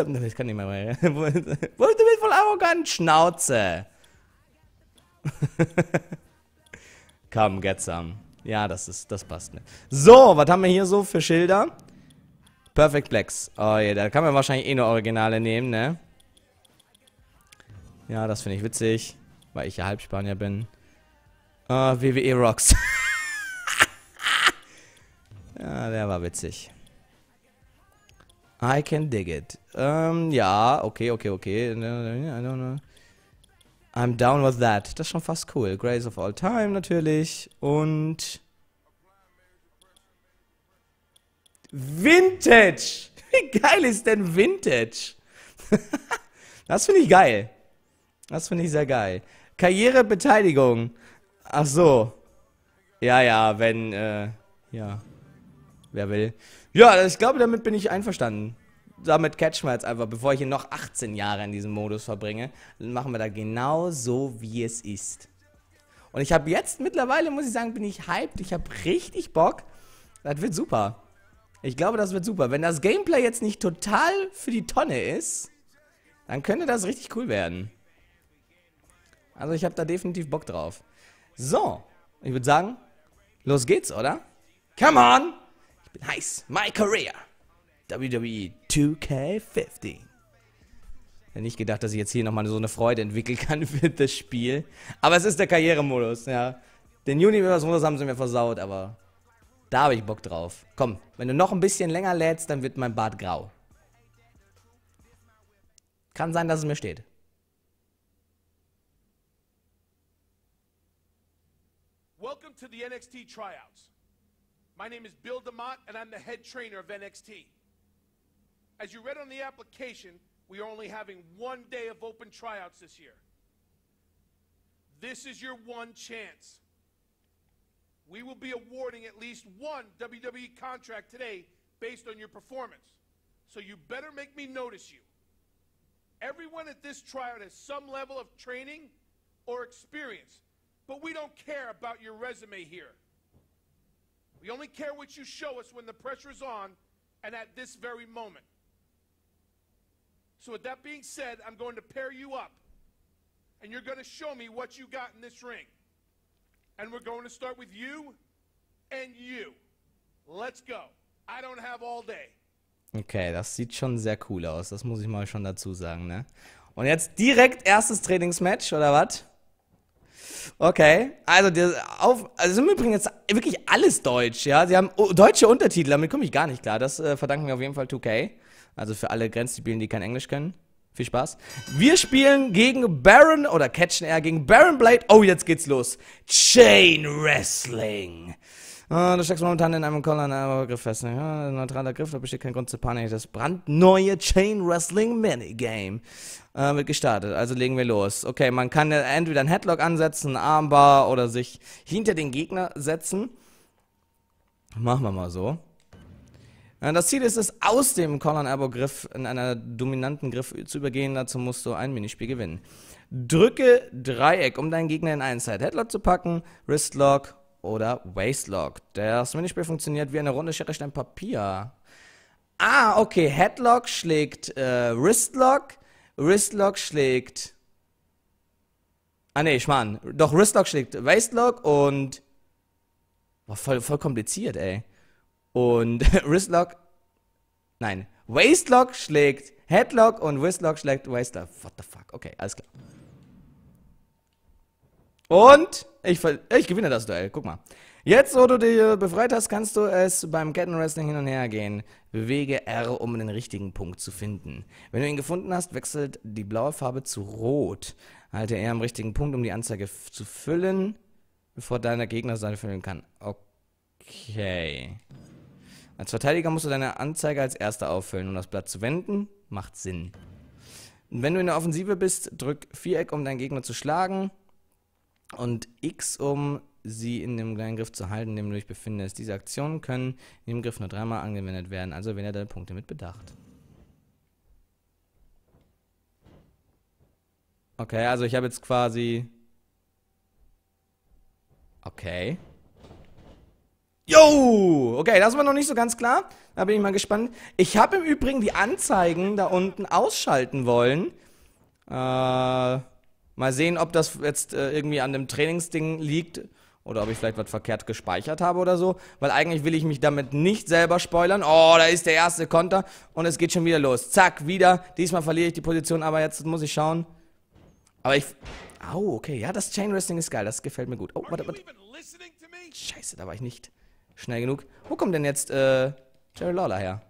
arrogant. Ich kann nicht mehr. mehr. Wolf, du mich voll arrogant. Schnauze. Come, get some. Ja, das ist, das passt nicht. So, was haben wir hier so für Schilder? Perfect Plex. Oh je, da kann man wahrscheinlich eh nur Originale nehmen, ne? Ja, das finde ich witzig, weil ich ja Halbspanier bin. Äh, uh, ah, WWE Rocks. ja, der war witzig. I can dig it. Ähm, ja, okay, okay, okay. I don't know. I'm down with that. Das ist schon fast cool. Grace of all time natürlich. Und... Vintage! Wie geil ist denn Vintage? das finde ich geil. Das finde ich sehr geil. Karrierebeteiligung. Ach so. Ja, ja, wenn, äh, ja. Wer will. Ja, ich glaube, damit bin ich einverstanden damit catchen wir jetzt einfach, bevor ich hier noch 18 Jahre in diesem Modus verbringe, machen wir da genau so, wie es ist. Und ich habe jetzt mittlerweile, muss ich sagen, bin ich hyped. Ich habe richtig Bock. Das wird super. Ich glaube, das wird super. Wenn das Gameplay jetzt nicht total für die Tonne ist, dann könnte das richtig cool werden. Also ich habe da definitiv Bock drauf. So, ich würde sagen, los geht's, oder? Come on! Ich bin heiß. My career. WWE 2K15. Hätte nicht gedacht, dass ich jetzt hier nochmal so eine Freude entwickeln kann für das Spiel. Aber es ist der Karrieremodus, ja. Den Universe-Modus haben sie mir versaut, aber da habe ich Bock drauf. Komm, wenn du noch ein bisschen länger lädst, dann wird mein Bart grau. Kann sein, dass es mir steht. Welcome to the NXT tryouts. My name is Bill DeMott and I'm the head trainer of NXT. As you read on the application, we are only having one day of open tryouts this year. This is your one chance. We will be awarding at least one WWE contract today based on your performance. So you better make me notice you. Everyone at this tryout has some level of training or experience, but we don't care about your resume here. We only care what you show us when the pressure is on and at this very moment. So, with that being said, I'm going to pair you up, and you're going to show me what you got in this ring. And we're going to start with you and you. Let's go. I don't have all day. Okay, das sieht schon sehr cool aus. Das muss ich mal schon dazu sagen, ne? Und jetzt direkt erstes Trainingsmatch, oder was? Okay, also, das auf, also sind im Übrigen jetzt wirklich alles deutsch, ja? Sie haben oh, deutsche Untertitel, damit komme ich gar nicht klar. Das äh, verdanken wir auf jeden Fall 2K. Also für alle Grenzdebilen, die kein Englisch können. Viel Spaß. Wir spielen gegen Baron oder catchen eher gegen Baron Blade. Oh, jetzt geht's los. Chain Wrestling. Oh, du steckst momentan in einem Collar einem Griff fest. Ne? Ja, neutraler Griff, da besteht kein Grund zur Panik. Das brandneue Chain Wrestling Minigame äh, wird gestartet. Also legen wir los. Okay, man kann äh, entweder einen Headlock ansetzen, einen Armbar oder sich hinter den Gegner setzen. Machen wir mal so. Äh, das Ziel ist es, aus dem Collar-Elbow-Griff in einen dominanten Griff zu übergehen. Dazu musst du ein Minispiel gewinnen. Drücke Dreieck, um deinen Gegner in einen Side-Headlock zu packen, Wristlock oder Waistlock. Das Minispiel funktioniert wie eine Runde Schere, Stein, Papier. Ah, okay. Headlock schlägt äh, Wristlock. Wristlock schlägt... Ah, nee, ich meine, doch Wristlock schlägt Waistlock und... Boah, voll, voll kompliziert, ey. Und Wristlock, nein, Waistlock schlägt Headlock und Wristlock schlägt Waistlock. What the fuck? Okay, alles klar. Und ich, ich gewinne das Duell. Guck mal. Jetzt, wo du dich befreit hast, kannst du es beim Wrestling hin und her gehen. Bewege R, um den richtigen Punkt zu finden. Wenn du ihn gefunden hast, wechselt die blaue Farbe zu rot. Halte R am richtigen Punkt, um die Anzeige zu füllen, bevor deiner Gegner seine füllen kann. Okay. Okay. Als Verteidiger musst du deine Anzeige als erster auffüllen, um das Blatt zu wenden. Macht Sinn. Und wenn du in der Offensive bist, drück Viereck, um deinen Gegner zu schlagen. Und X, um sie in dem kleinen Griff zu halten, in dem du dich befindest. Diese Aktionen können in dem Griff nur dreimal angewendet werden, also wähle deine Punkte mit Bedacht. Okay, also ich habe jetzt quasi... Okay. Yo! Okay, das war noch nicht so ganz klar. Da bin ich mal gespannt. Ich habe im Übrigen die Anzeigen da unten ausschalten wollen. Äh, mal sehen, ob das jetzt äh, irgendwie an dem Trainingsding liegt. Oder ob ich vielleicht was verkehrt gespeichert habe oder so. Weil eigentlich will ich mich damit nicht selber spoilern. Oh, da ist der erste Konter. Und es geht schon wieder los. Zack, wieder. Diesmal verliere ich die Position, aber jetzt muss ich schauen. Aber ich... Au, okay. Ja, das Chain Wrestling ist geil. Das gefällt mir gut. Oh, warte, warte. Scheiße, da war ich nicht. Schnell genug. Wo kommt denn jetzt äh, Jerry Lawler her?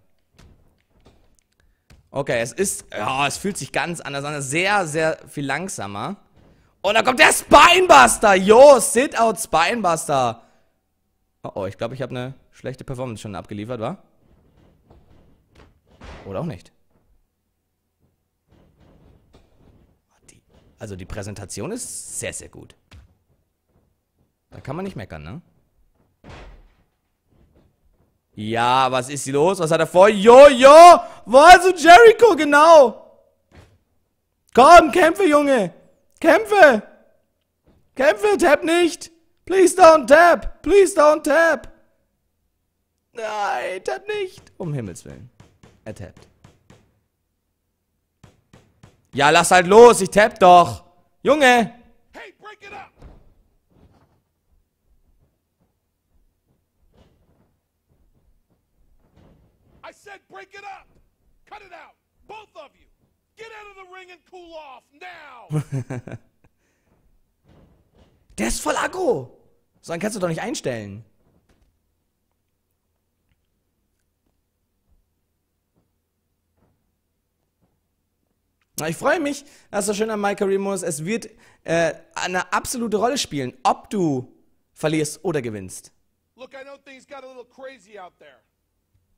Okay, es ist... Ja, es fühlt sich ganz anders an. Sehr, sehr viel langsamer. Und da kommt der Spinebuster. Yo, Sit-Out Spinebuster. Oh, oh, ich glaube, ich habe eine schlechte Performance schon abgeliefert, wa? Oder auch nicht. Die, also die Präsentation ist sehr, sehr gut. Da kann man nicht meckern, ne? Ja, was ist hier los? Was hat er vor? Jo, jo! War also Jericho, genau! Komm, kämpfe, Junge! Kämpfe! Kämpfe, tap nicht! Please don't tap! Please don't tap! Nein, tap nicht! Um Himmels Willen. Er tappt. Ja, lass halt los, ich tap doch! Junge! Hey, break it up! said, break it up. Cut it out. Both of you. Get out of the ring and cool off now. Der ist voll aggro. So einen kannst du doch nicht einstellen. Ich freue mich, dass so schön an Michael Remus. Es wird äh, eine absolute Rolle spielen, ob du verlierst oder gewinnst. Look, I know things got a little crazy out there.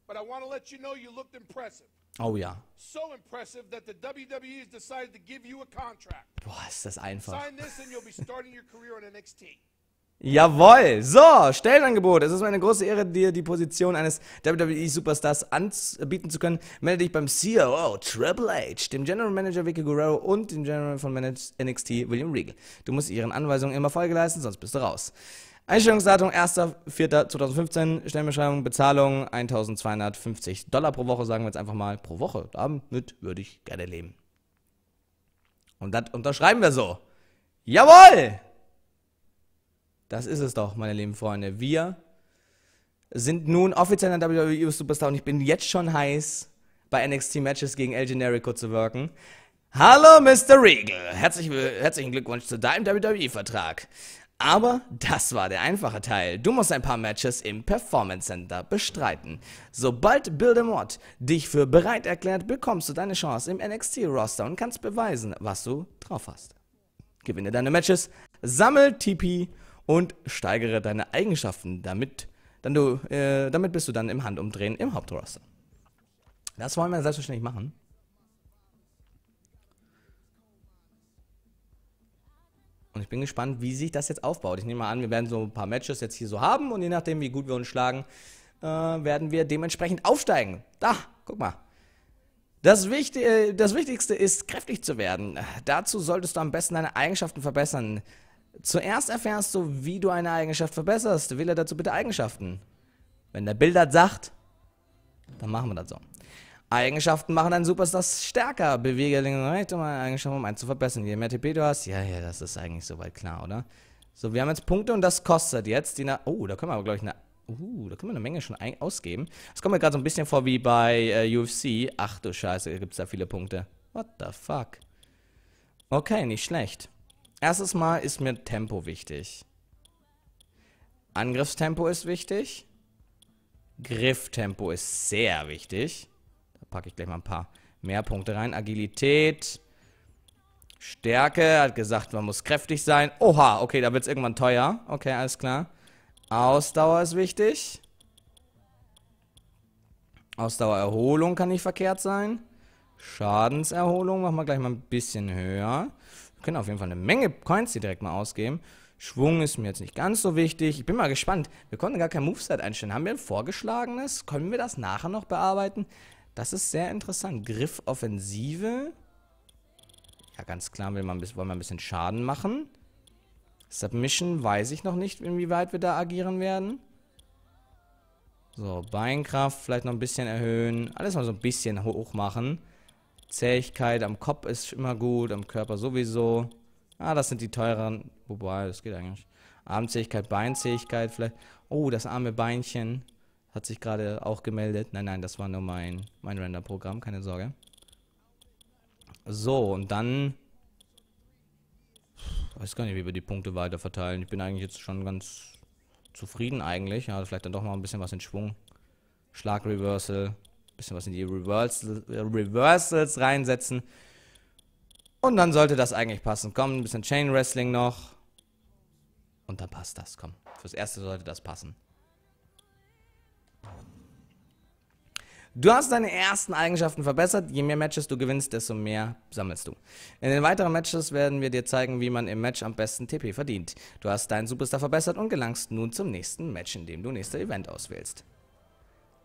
But I want to let you know you looked impressive. Oh ja. So impressive that the WWE has decided to give you a contract. Boah, ist das einfach. Sign this and you'll be starting your career in NXT. Jawohl! So, Stellenangebot. Es ist mir eine große Ehre, dir die Position eines WWE-Superstars anbieten zu können. Melde dich beim CEO Triple H, dem General Manager Vicky Guerrero und dem General von Manage NXT William Regal. Du musst ihren Anweisungen immer Folge leisten, sonst bist du raus. Einstellungsdatum 1.4.2015, Stellenbeschreibung, Bezahlung 1250 Dollar pro Woche, sagen wir jetzt einfach mal pro Woche. Damit würde ich gerne leben. Und das unterschreiben wir so. Jawohl! Das ist es doch, meine lieben Freunde. Wir sind nun offiziell ein WWE Superstar und ich bin jetzt schon heiß, bei NXT-Matches gegen El Generico zu wirken. Hallo, Mr. Regal. Herzlich, herzlichen Glückwunsch zu deinem WWE-Vertrag. Aber das war der einfache Teil. Du musst ein paar Matches im Performance Center bestreiten. Sobald Bill DeMott dich für bereit erklärt, bekommst du deine Chance im NXT-Roster und kannst beweisen, was du drauf hast. Gewinne deine Matches, sammel TP und steigere deine Eigenschaften, damit, dann du, äh, damit bist du dann im Handumdrehen im Hauptroster. Das wollen wir selbstverständlich machen. Und ich bin gespannt, wie sich das jetzt aufbaut. Ich nehme mal an, wir werden so ein paar Matches jetzt hier so haben und je nachdem, wie gut wir uns schlagen, äh, werden wir dementsprechend aufsteigen. Da, guck mal. Das, Wichti äh, das Wichtigste ist, kräftig zu werden. Dazu solltest du am besten deine Eigenschaften verbessern. Zuerst erfährst du, wie du eine Eigenschaft verbesserst. Wähle dazu bitte Eigenschaften. Wenn der Bilder sagt, dann machen wir das so. Eigenschaften machen einen Superstar stärker. Bewege den und rechts, um einen zu verbessern. Je mehr TP du hast, ja, ja, das ist eigentlich soweit klar, oder? So, wir haben jetzt Punkte und das kostet jetzt die... Na oh, da können wir aber, glaube ich, eine... Uh, da können wir eine Menge schon ausgeben. Das kommt mir gerade so ein bisschen vor wie bei äh, UFC. Ach du Scheiße, gibt es da viele Punkte. What the fuck? Okay, nicht schlecht. Erstes Mal ist mir Tempo wichtig. Angriffstempo ist wichtig. Grifftempo ist sehr wichtig packe ich gleich mal ein paar mehr Punkte rein. Agilität. Stärke. Hat gesagt, man muss kräftig sein. Oha, okay, da wird es irgendwann teuer. Okay, alles klar. Ausdauer ist wichtig. Ausdauererholung kann nicht verkehrt sein. Schadenserholung machen wir gleich mal ein bisschen höher. Wir können auf jeden Fall eine Menge Coins hier direkt mal ausgeben. Schwung ist mir jetzt nicht ganz so wichtig. Ich bin mal gespannt. Wir konnten gar kein Moveset einstellen. Haben wir ein vorgeschlagenes? Können wir das nachher noch bearbeiten? Das ist sehr interessant. Griffoffensive. Ja, ganz klar will man, wollen wir ein bisschen Schaden machen. Submission weiß ich noch nicht, inwieweit wir da agieren werden. So, Beinkraft vielleicht noch ein bisschen erhöhen. Alles mal so ein bisschen hoch machen. Zähigkeit am Kopf ist immer gut, am Körper sowieso. Ah, das sind die teureren. Wobei, das geht eigentlich. Armzähigkeit, Beinzähigkeit vielleicht. Oh, das arme Beinchen hat sich gerade auch gemeldet. Nein, nein, das war nur mein, mein Render-Programm, keine Sorge. So, und dann... Ich weiß gar nicht, wie wir die Punkte weiter verteilen. Ich bin eigentlich jetzt schon ganz zufrieden eigentlich. Ja, vielleicht dann doch mal ein bisschen was in Schwung. Schlag-Reversal. Bisschen was in die Reversal, Reversals reinsetzen. Und dann sollte das eigentlich passen. Komm, ein bisschen Chain Wrestling noch. Und dann passt das, komm. Fürs Erste sollte das passen. Du hast deine ersten Eigenschaften verbessert. Je mehr Matches du gewinnst, desto mehr sammelst du. In den weiteren Matches werden wir dir zeigen, wie man im Match am besten TP verdient. Du hast deinen Superstar verbessert und gelangst nun zum nächsten Match, in dem du nächste Event auswählst.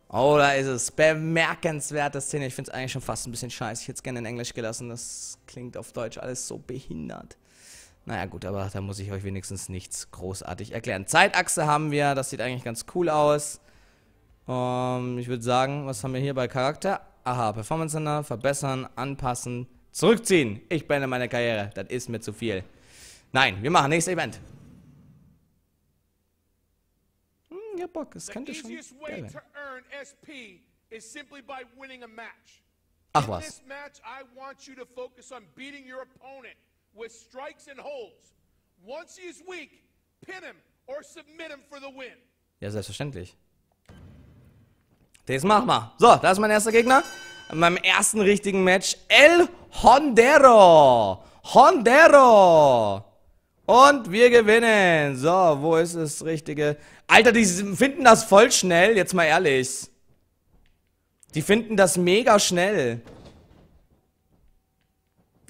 Oh, da ist es. Bemerkenswerte Szene. Ich finde es eigentlich schon fast ein bisschen scheiße. Ich hätte es gerne in Englisch gelassen. Das klingt auf Deutsch alles so behindert. Naja gut, aber da muss ich euch wenigstens nichts großartig erklären. Zeitachse haben wir. Das sieht eigentlich ganz cool aus. Um, ähm, ich würde sagen, was haben wir hier bei Charakter? Aha, Performance Center, verbessern, anpassen, zurückziehen. Ich beende meine Karriere. Das ist mir zu viel. Nein, wir machen nächstes Event. Hm, ja, Bock, das könnte schon geil werden. Ach was. Ja, selbstverständlich. Das machen wir. So, da ist mein erster Gegner. In meinem ersten richtigen Match. El Hondero. Hondero. Und wir gewinnen. So, wo ist das richtige? Alter, die finden das voll schnell. Jetzt mal ehrlich. Die finden das mega schnell.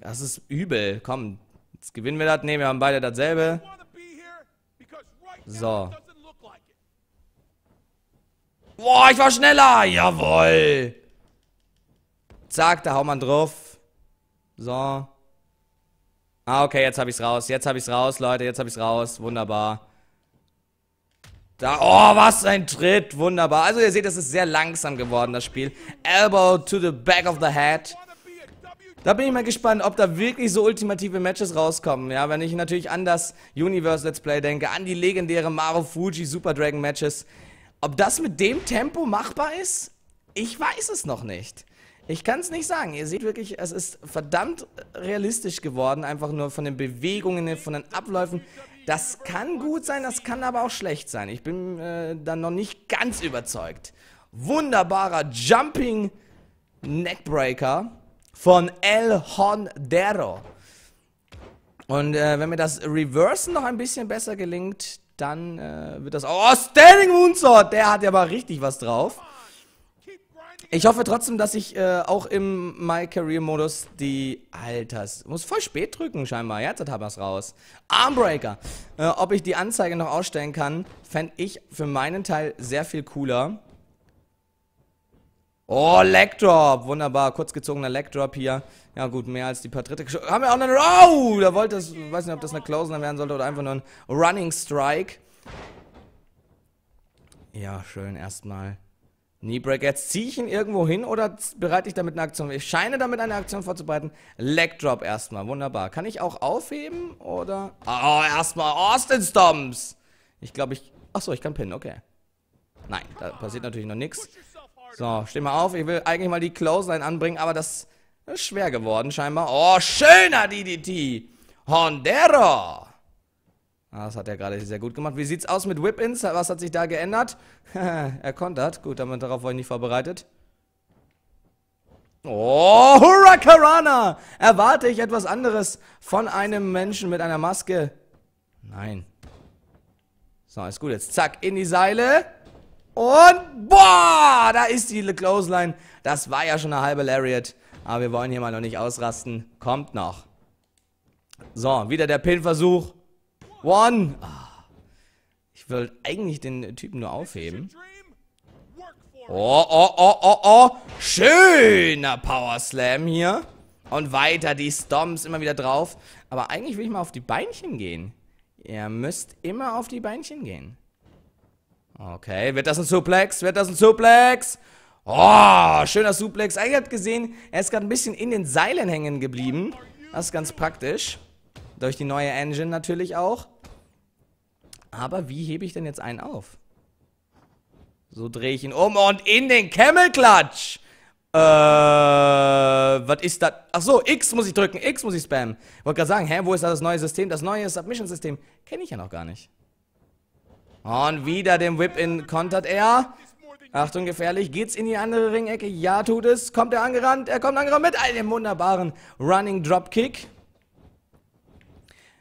Das ist übel. Komm, jetzt gewinnen wir das. Ne, wir haben beide dasselbe. So. Boah, ich war schneller. Jawoll. Zack, da haut man drauf. So. Ah, okay, jetzt hab ich's raus. Jetzt hab ich's raus, Leute. Jetzt hab ich's raus. Wunderbar. Da, oh, was ein Tritt. Wunderbar. Also, ihr seht, es ist sehr langsam geworden, das Spiel. Elbow to the back of the head. Da bin ich mal gespannt, ob da wirklich so ultimative Matches rauskommen. Ja, wenn ich natürlich an das Universe Let's Play denke, an die legendären Maro Fuji Super Dragon Matches, ob das mit dem Tempo machbar ist? Ich weiß es noch nicht. Ich kann es nicht sagen. Ihr seht wirklich, es ist verdammt realistisch geworden, einfach nur von den Bewegungen, von den Abläufen. Das kann gut sein, das kann aber auch schlecht sein. Ich bin äh, dann noch nicht ganz überzeugt. Wunderbarer Jumping Neckbreaker von El Hondero. Und äh, wenn mir das Reversen noch ein bisschen besser gelingt, dann äh, wird das... Oh, Standing Moonsword! Der hat ja mal richtig was drauf. Ich hoffe trotzdem, dass ich äh, auch im My Career Modus die Alters... Muss voll spät drücken scheinbar. Jetzt hat er was raus. Armbreaker. Äh, ob ich die Anzeige noch ausstellen kann, fände ich für meinen Teil sehr viel cooler. Oh, Legdrop. Wunderbar. Kurzgezogener Legdrop hier. Ja gut, mehr als die paar Dritte Haben wir auch einen... Oh, da wollte es... weiß nicht, ob das eine Klausel werden sollte oder einfach nur ein Running Strike. Ja, schön erstmal. Kneebreak. Jetzt ziehe ich ihn irgendwo hin oder bereite ich damit eine Aktion? Ich scheine damit eine Aktion vorzubereiten. Leg erstmal. Wunderbar. Kann ich auch aufheben oder... Oh, erstmal Austin Stomps. Ich glaube, ich... Achso, ich kann pinnen. Okay. Nein, da passiert natürlich noch nichts. So, steh mal auf. Ich will eigentlich mal die Clothesline anbringen, aber das ist schwer geworden scheinbar. Oh, schöner DDT. Hondero. Ah, das hat er gerade sehr gut gemacht. Wie sieht's aus mit Whip-Ins? Was hat sich da geändert? er kontert. Gut, damit darauf war ich nicht vorbereitet. Oh, Hurracarana! Erwarte ich etwas anderes von einem Menschen mit einer Maske? Nein. So, ist gut. Jetzt zack, in die Seile. Und boah, da ist die Clothesline. Das war ja schon eine halbe Lariat. Aber wir wollen hier mal noch nicht ausrasten. Kommt noch. So, wieder der Pin-Versuch. One. Ah. Ich wollte eigentlich den Typen nur aufheben. Oh, oh, oh, oh, oh. Schöner Power Slam hier. Und weiter die Stomps immer wieder drauf. Aber eigentlich will ich mal auf die Beinchen gehen. Ihr müsst immer auf die Beinchen gehen. Okay, wird das ein Suplex? Wird das ein Suplex? Oh, schöner Suplex. Ah, ihr habt gesehen, er ist gerade ein bisschen in den Seilen hängen geblieben. Das ist ganz praktisch. Durch die neue Engine natürlich auch. Aber wie hebe ich denn jetzt einen auf? So drehe ich ihn um und in den Camel Clutch. Äh, was ist das? Ach so, X muss ich drücken, X muss ich spammen. Wollte gerade sagen, hä, wo ist da das neue System? Das neue Submission-System kenne ich ja noch gar nicht. Und wieder den Whip in kontert er. Achtung, gefährlich. Geht's in die andere Ringecke? Ja, tut es. Kommt er angerannt? Er kommt angerannt mit einem wunderbaren Running Drop Kick.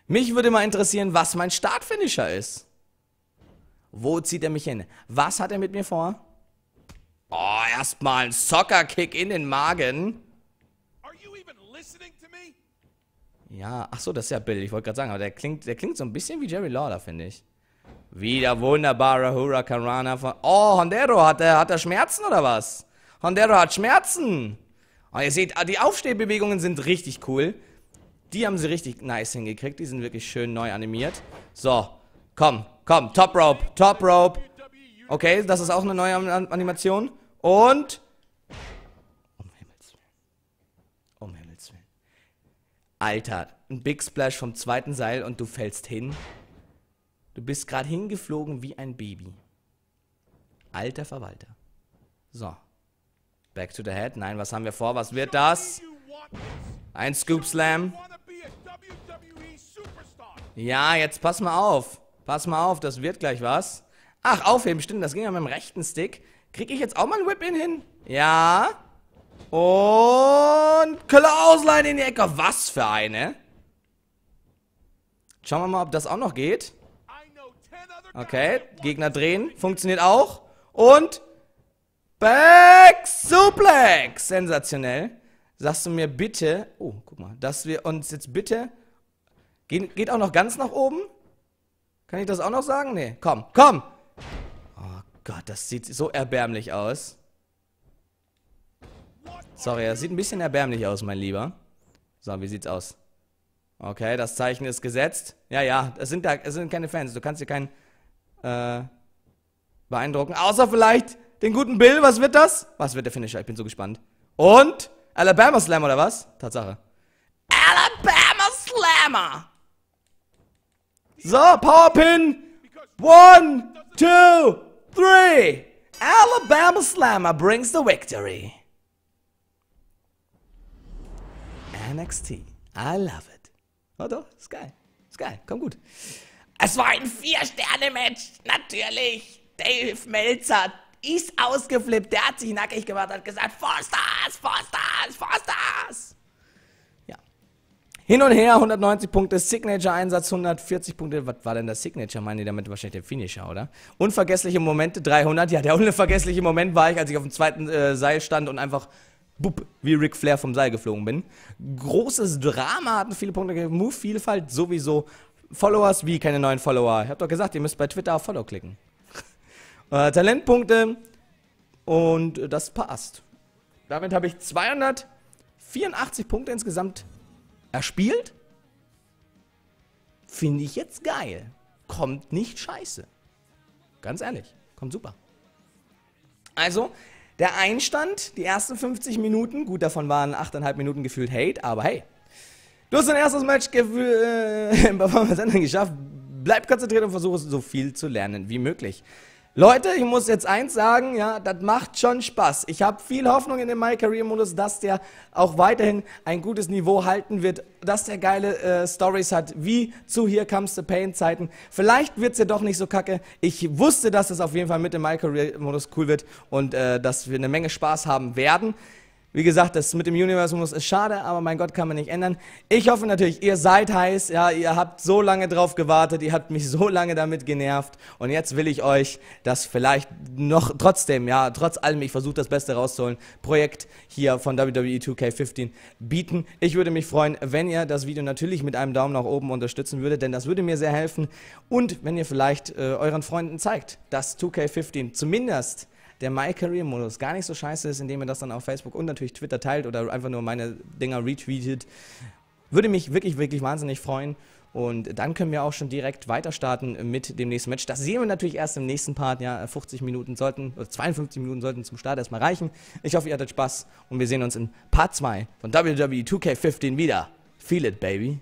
Mich würde mal interessieren, was mein Startfinisher ist. Wo zieht er mich hin? Was hat er mit mir vor? Oh, erstmal ein Soccer-Kick in den Magen. Ja, ach so, das ist ja Bill. Ich wollte gerade sagen, aber der klingt, der klingt so ein bisschen wie Jerry Lawler, finde ich. Wieder wunderbarer Huracan Runner von. Oh, Hondero, hat er, hat er Schmerzen oder was? Hondero hat Schmerzen! Oh, ihr seht, ah, die Aufstehbewegungen sind richtig cool. Die haben sie richtig nice hingekriegt. Die sind wirklich schön neu animiert. So, komm, komm, Top Rope, Top Rope. Okay, das ist auch eine neue Animation. Und... Um Himmels Willen. Um Himmels Willen. Alter, ein Big Splash vom zweiten Seil und du fällst hin. Du bist gerade hingeflogen wie ein Baby. Alter Verwalter. So. Back to the head. Nein, was haben wir vor? Was wird das? Ein Scoop Slam. Ja, jetzt pass mal auf. Pass mal auf, das wird gleich was. Ach, aufheben, stimmt, das ging ja mit dem rechten Stick. Krieg ich jetzt auch mal einen Whip-In hin? Ja. Und Klauslein in die Ecke. Was für eine. Schauen wir mal, ob das auch noch geht. Okay, Gegner drehen. Funktioniert auch. Und Back Suplex. Sensationell. Sagst du mir bitte, oh, guck mal, dass wir uns jetzt bitte, geht, geht auch noch ganz nach oben? Kann ich das auch noch sagen? Nee, komm, komm. Oh Gott, das sieht so erbärmlich aus. Sorry, das sieht ein bisschen erbärmlich aus, mein Lieber. So, wie sieht's aus? Okay, das Zeichen ist gesetzt. Ja, ja, es sind, es sind keine Fans. Du kannst hier keinen äh, beeindrucken. Außer vielleicht den guten Bill. Was wird das? Was wird der Finisher? Ich bin so gespannt. Und Alabama Slam oder was? Tatsache. Alabama Slammer. So, Powerpin. One, two, three. Alabama Slammer brings the victory. NXT. I love it. Oh doch, ist geil. Ist geil. Komm gut. Es war ein Vier-Sterne-Match, natürlich. Dave Melzer ist ausgeflippt, der hat sich nackig gemacht, hat gesagt, Four Stars, Four Stars, Four Stars. Ja. Hin und her, 190 Punkte, Signature-Einsatz, 140 Punkte. Was war denn das Signature? Meinen die damit wahrscheinlich der Finisher, oder? Unvergessliche Momente, 300. Ja, der unvergessliche Moment war ich, als ich auf dem zweiten äh, Seil stand und einfach bup, wie Ric Flair vom Seil geflogen bin. Großes Drama hatten viele Punkte, Move-Vielfalt sowieso Followers, wie keine neuen Follower? Ich habe doch gesagt, ihr müsst bei Twitter auf Follow klicken. äh, Talentpunkte und das passt. Damit habe ich 284 Punkte insgesamt erspielt. Finde ich jetzt geil. Kommt nicht scheiße. Ganz ehrlich, kommt super. Also, der Einstand, die ersten 50 Minuten, gut, davon waren 8,5 Minuten gefühlt Hate, aber hey, Du hast dein erstes Match äh, im Performance Center geschafft. Bleib konzentriert und versuche so viel zu lernen wie möglich. Leute, ich muss jetzt eins sagen, ja, das macht schon Spaß. Ich habe viel Hoffnung in dem My Career Modus, dass der auch weiterhin ein gutes Niveau halten wird, dass der geile äh, Stories hat, wie zu Here Comes the Pain Zeiten. Vielleicht wird's ja doch nicht so kacke. Ich wusste, dass es auf jeden Fall mit dem My Career Modus cool wird und äh, dass wir eine Menge Spaß haben werden. Wie gesagt, das mit dem Universum ist schade, aber mein Gott kann man nicht ändern. Ich hoffe natürlich, ihr seid heiß, ja, ihr habt so lange drauf gewartet, ihr habt mich so lange damit genervt und jetzt will ich euch das vielleicht noch trotzdem, ja, trotz allem, ich versuche das Beste rauszuholen, Projekt hier von WWE 2K15 bieten. Ich würde mich freuen, wenn ihr das Video natürlich mit einem Daumen nach oben unterstützen würdet, denn das würde mir sehr helfen und wenn ihr vielleicht äh, euren Freunden zeigt, dass 2K15 zumindest der My Career Modus gar nicht so scheiße ist, indem ihr das dann auf Facebook und natürlich Twitter teilt oder einfach nur meine Dinger retweetet. Würde mich wirklich, wirklich wahnsinnig freuen. Und dann können wir auch schon direkt weiter starten mit dem nächsten Match. Das sehen wir natürlich erst im nächsten Part. Ja, 50 Minuten sollten, oder äh, 52 Minuten sollten zum Start erstmal reichen. Ich hoffe, ihr hattet Spaß und wir sehen uns in Part 2 von WWE 2K15 wieder. Feel it, baby.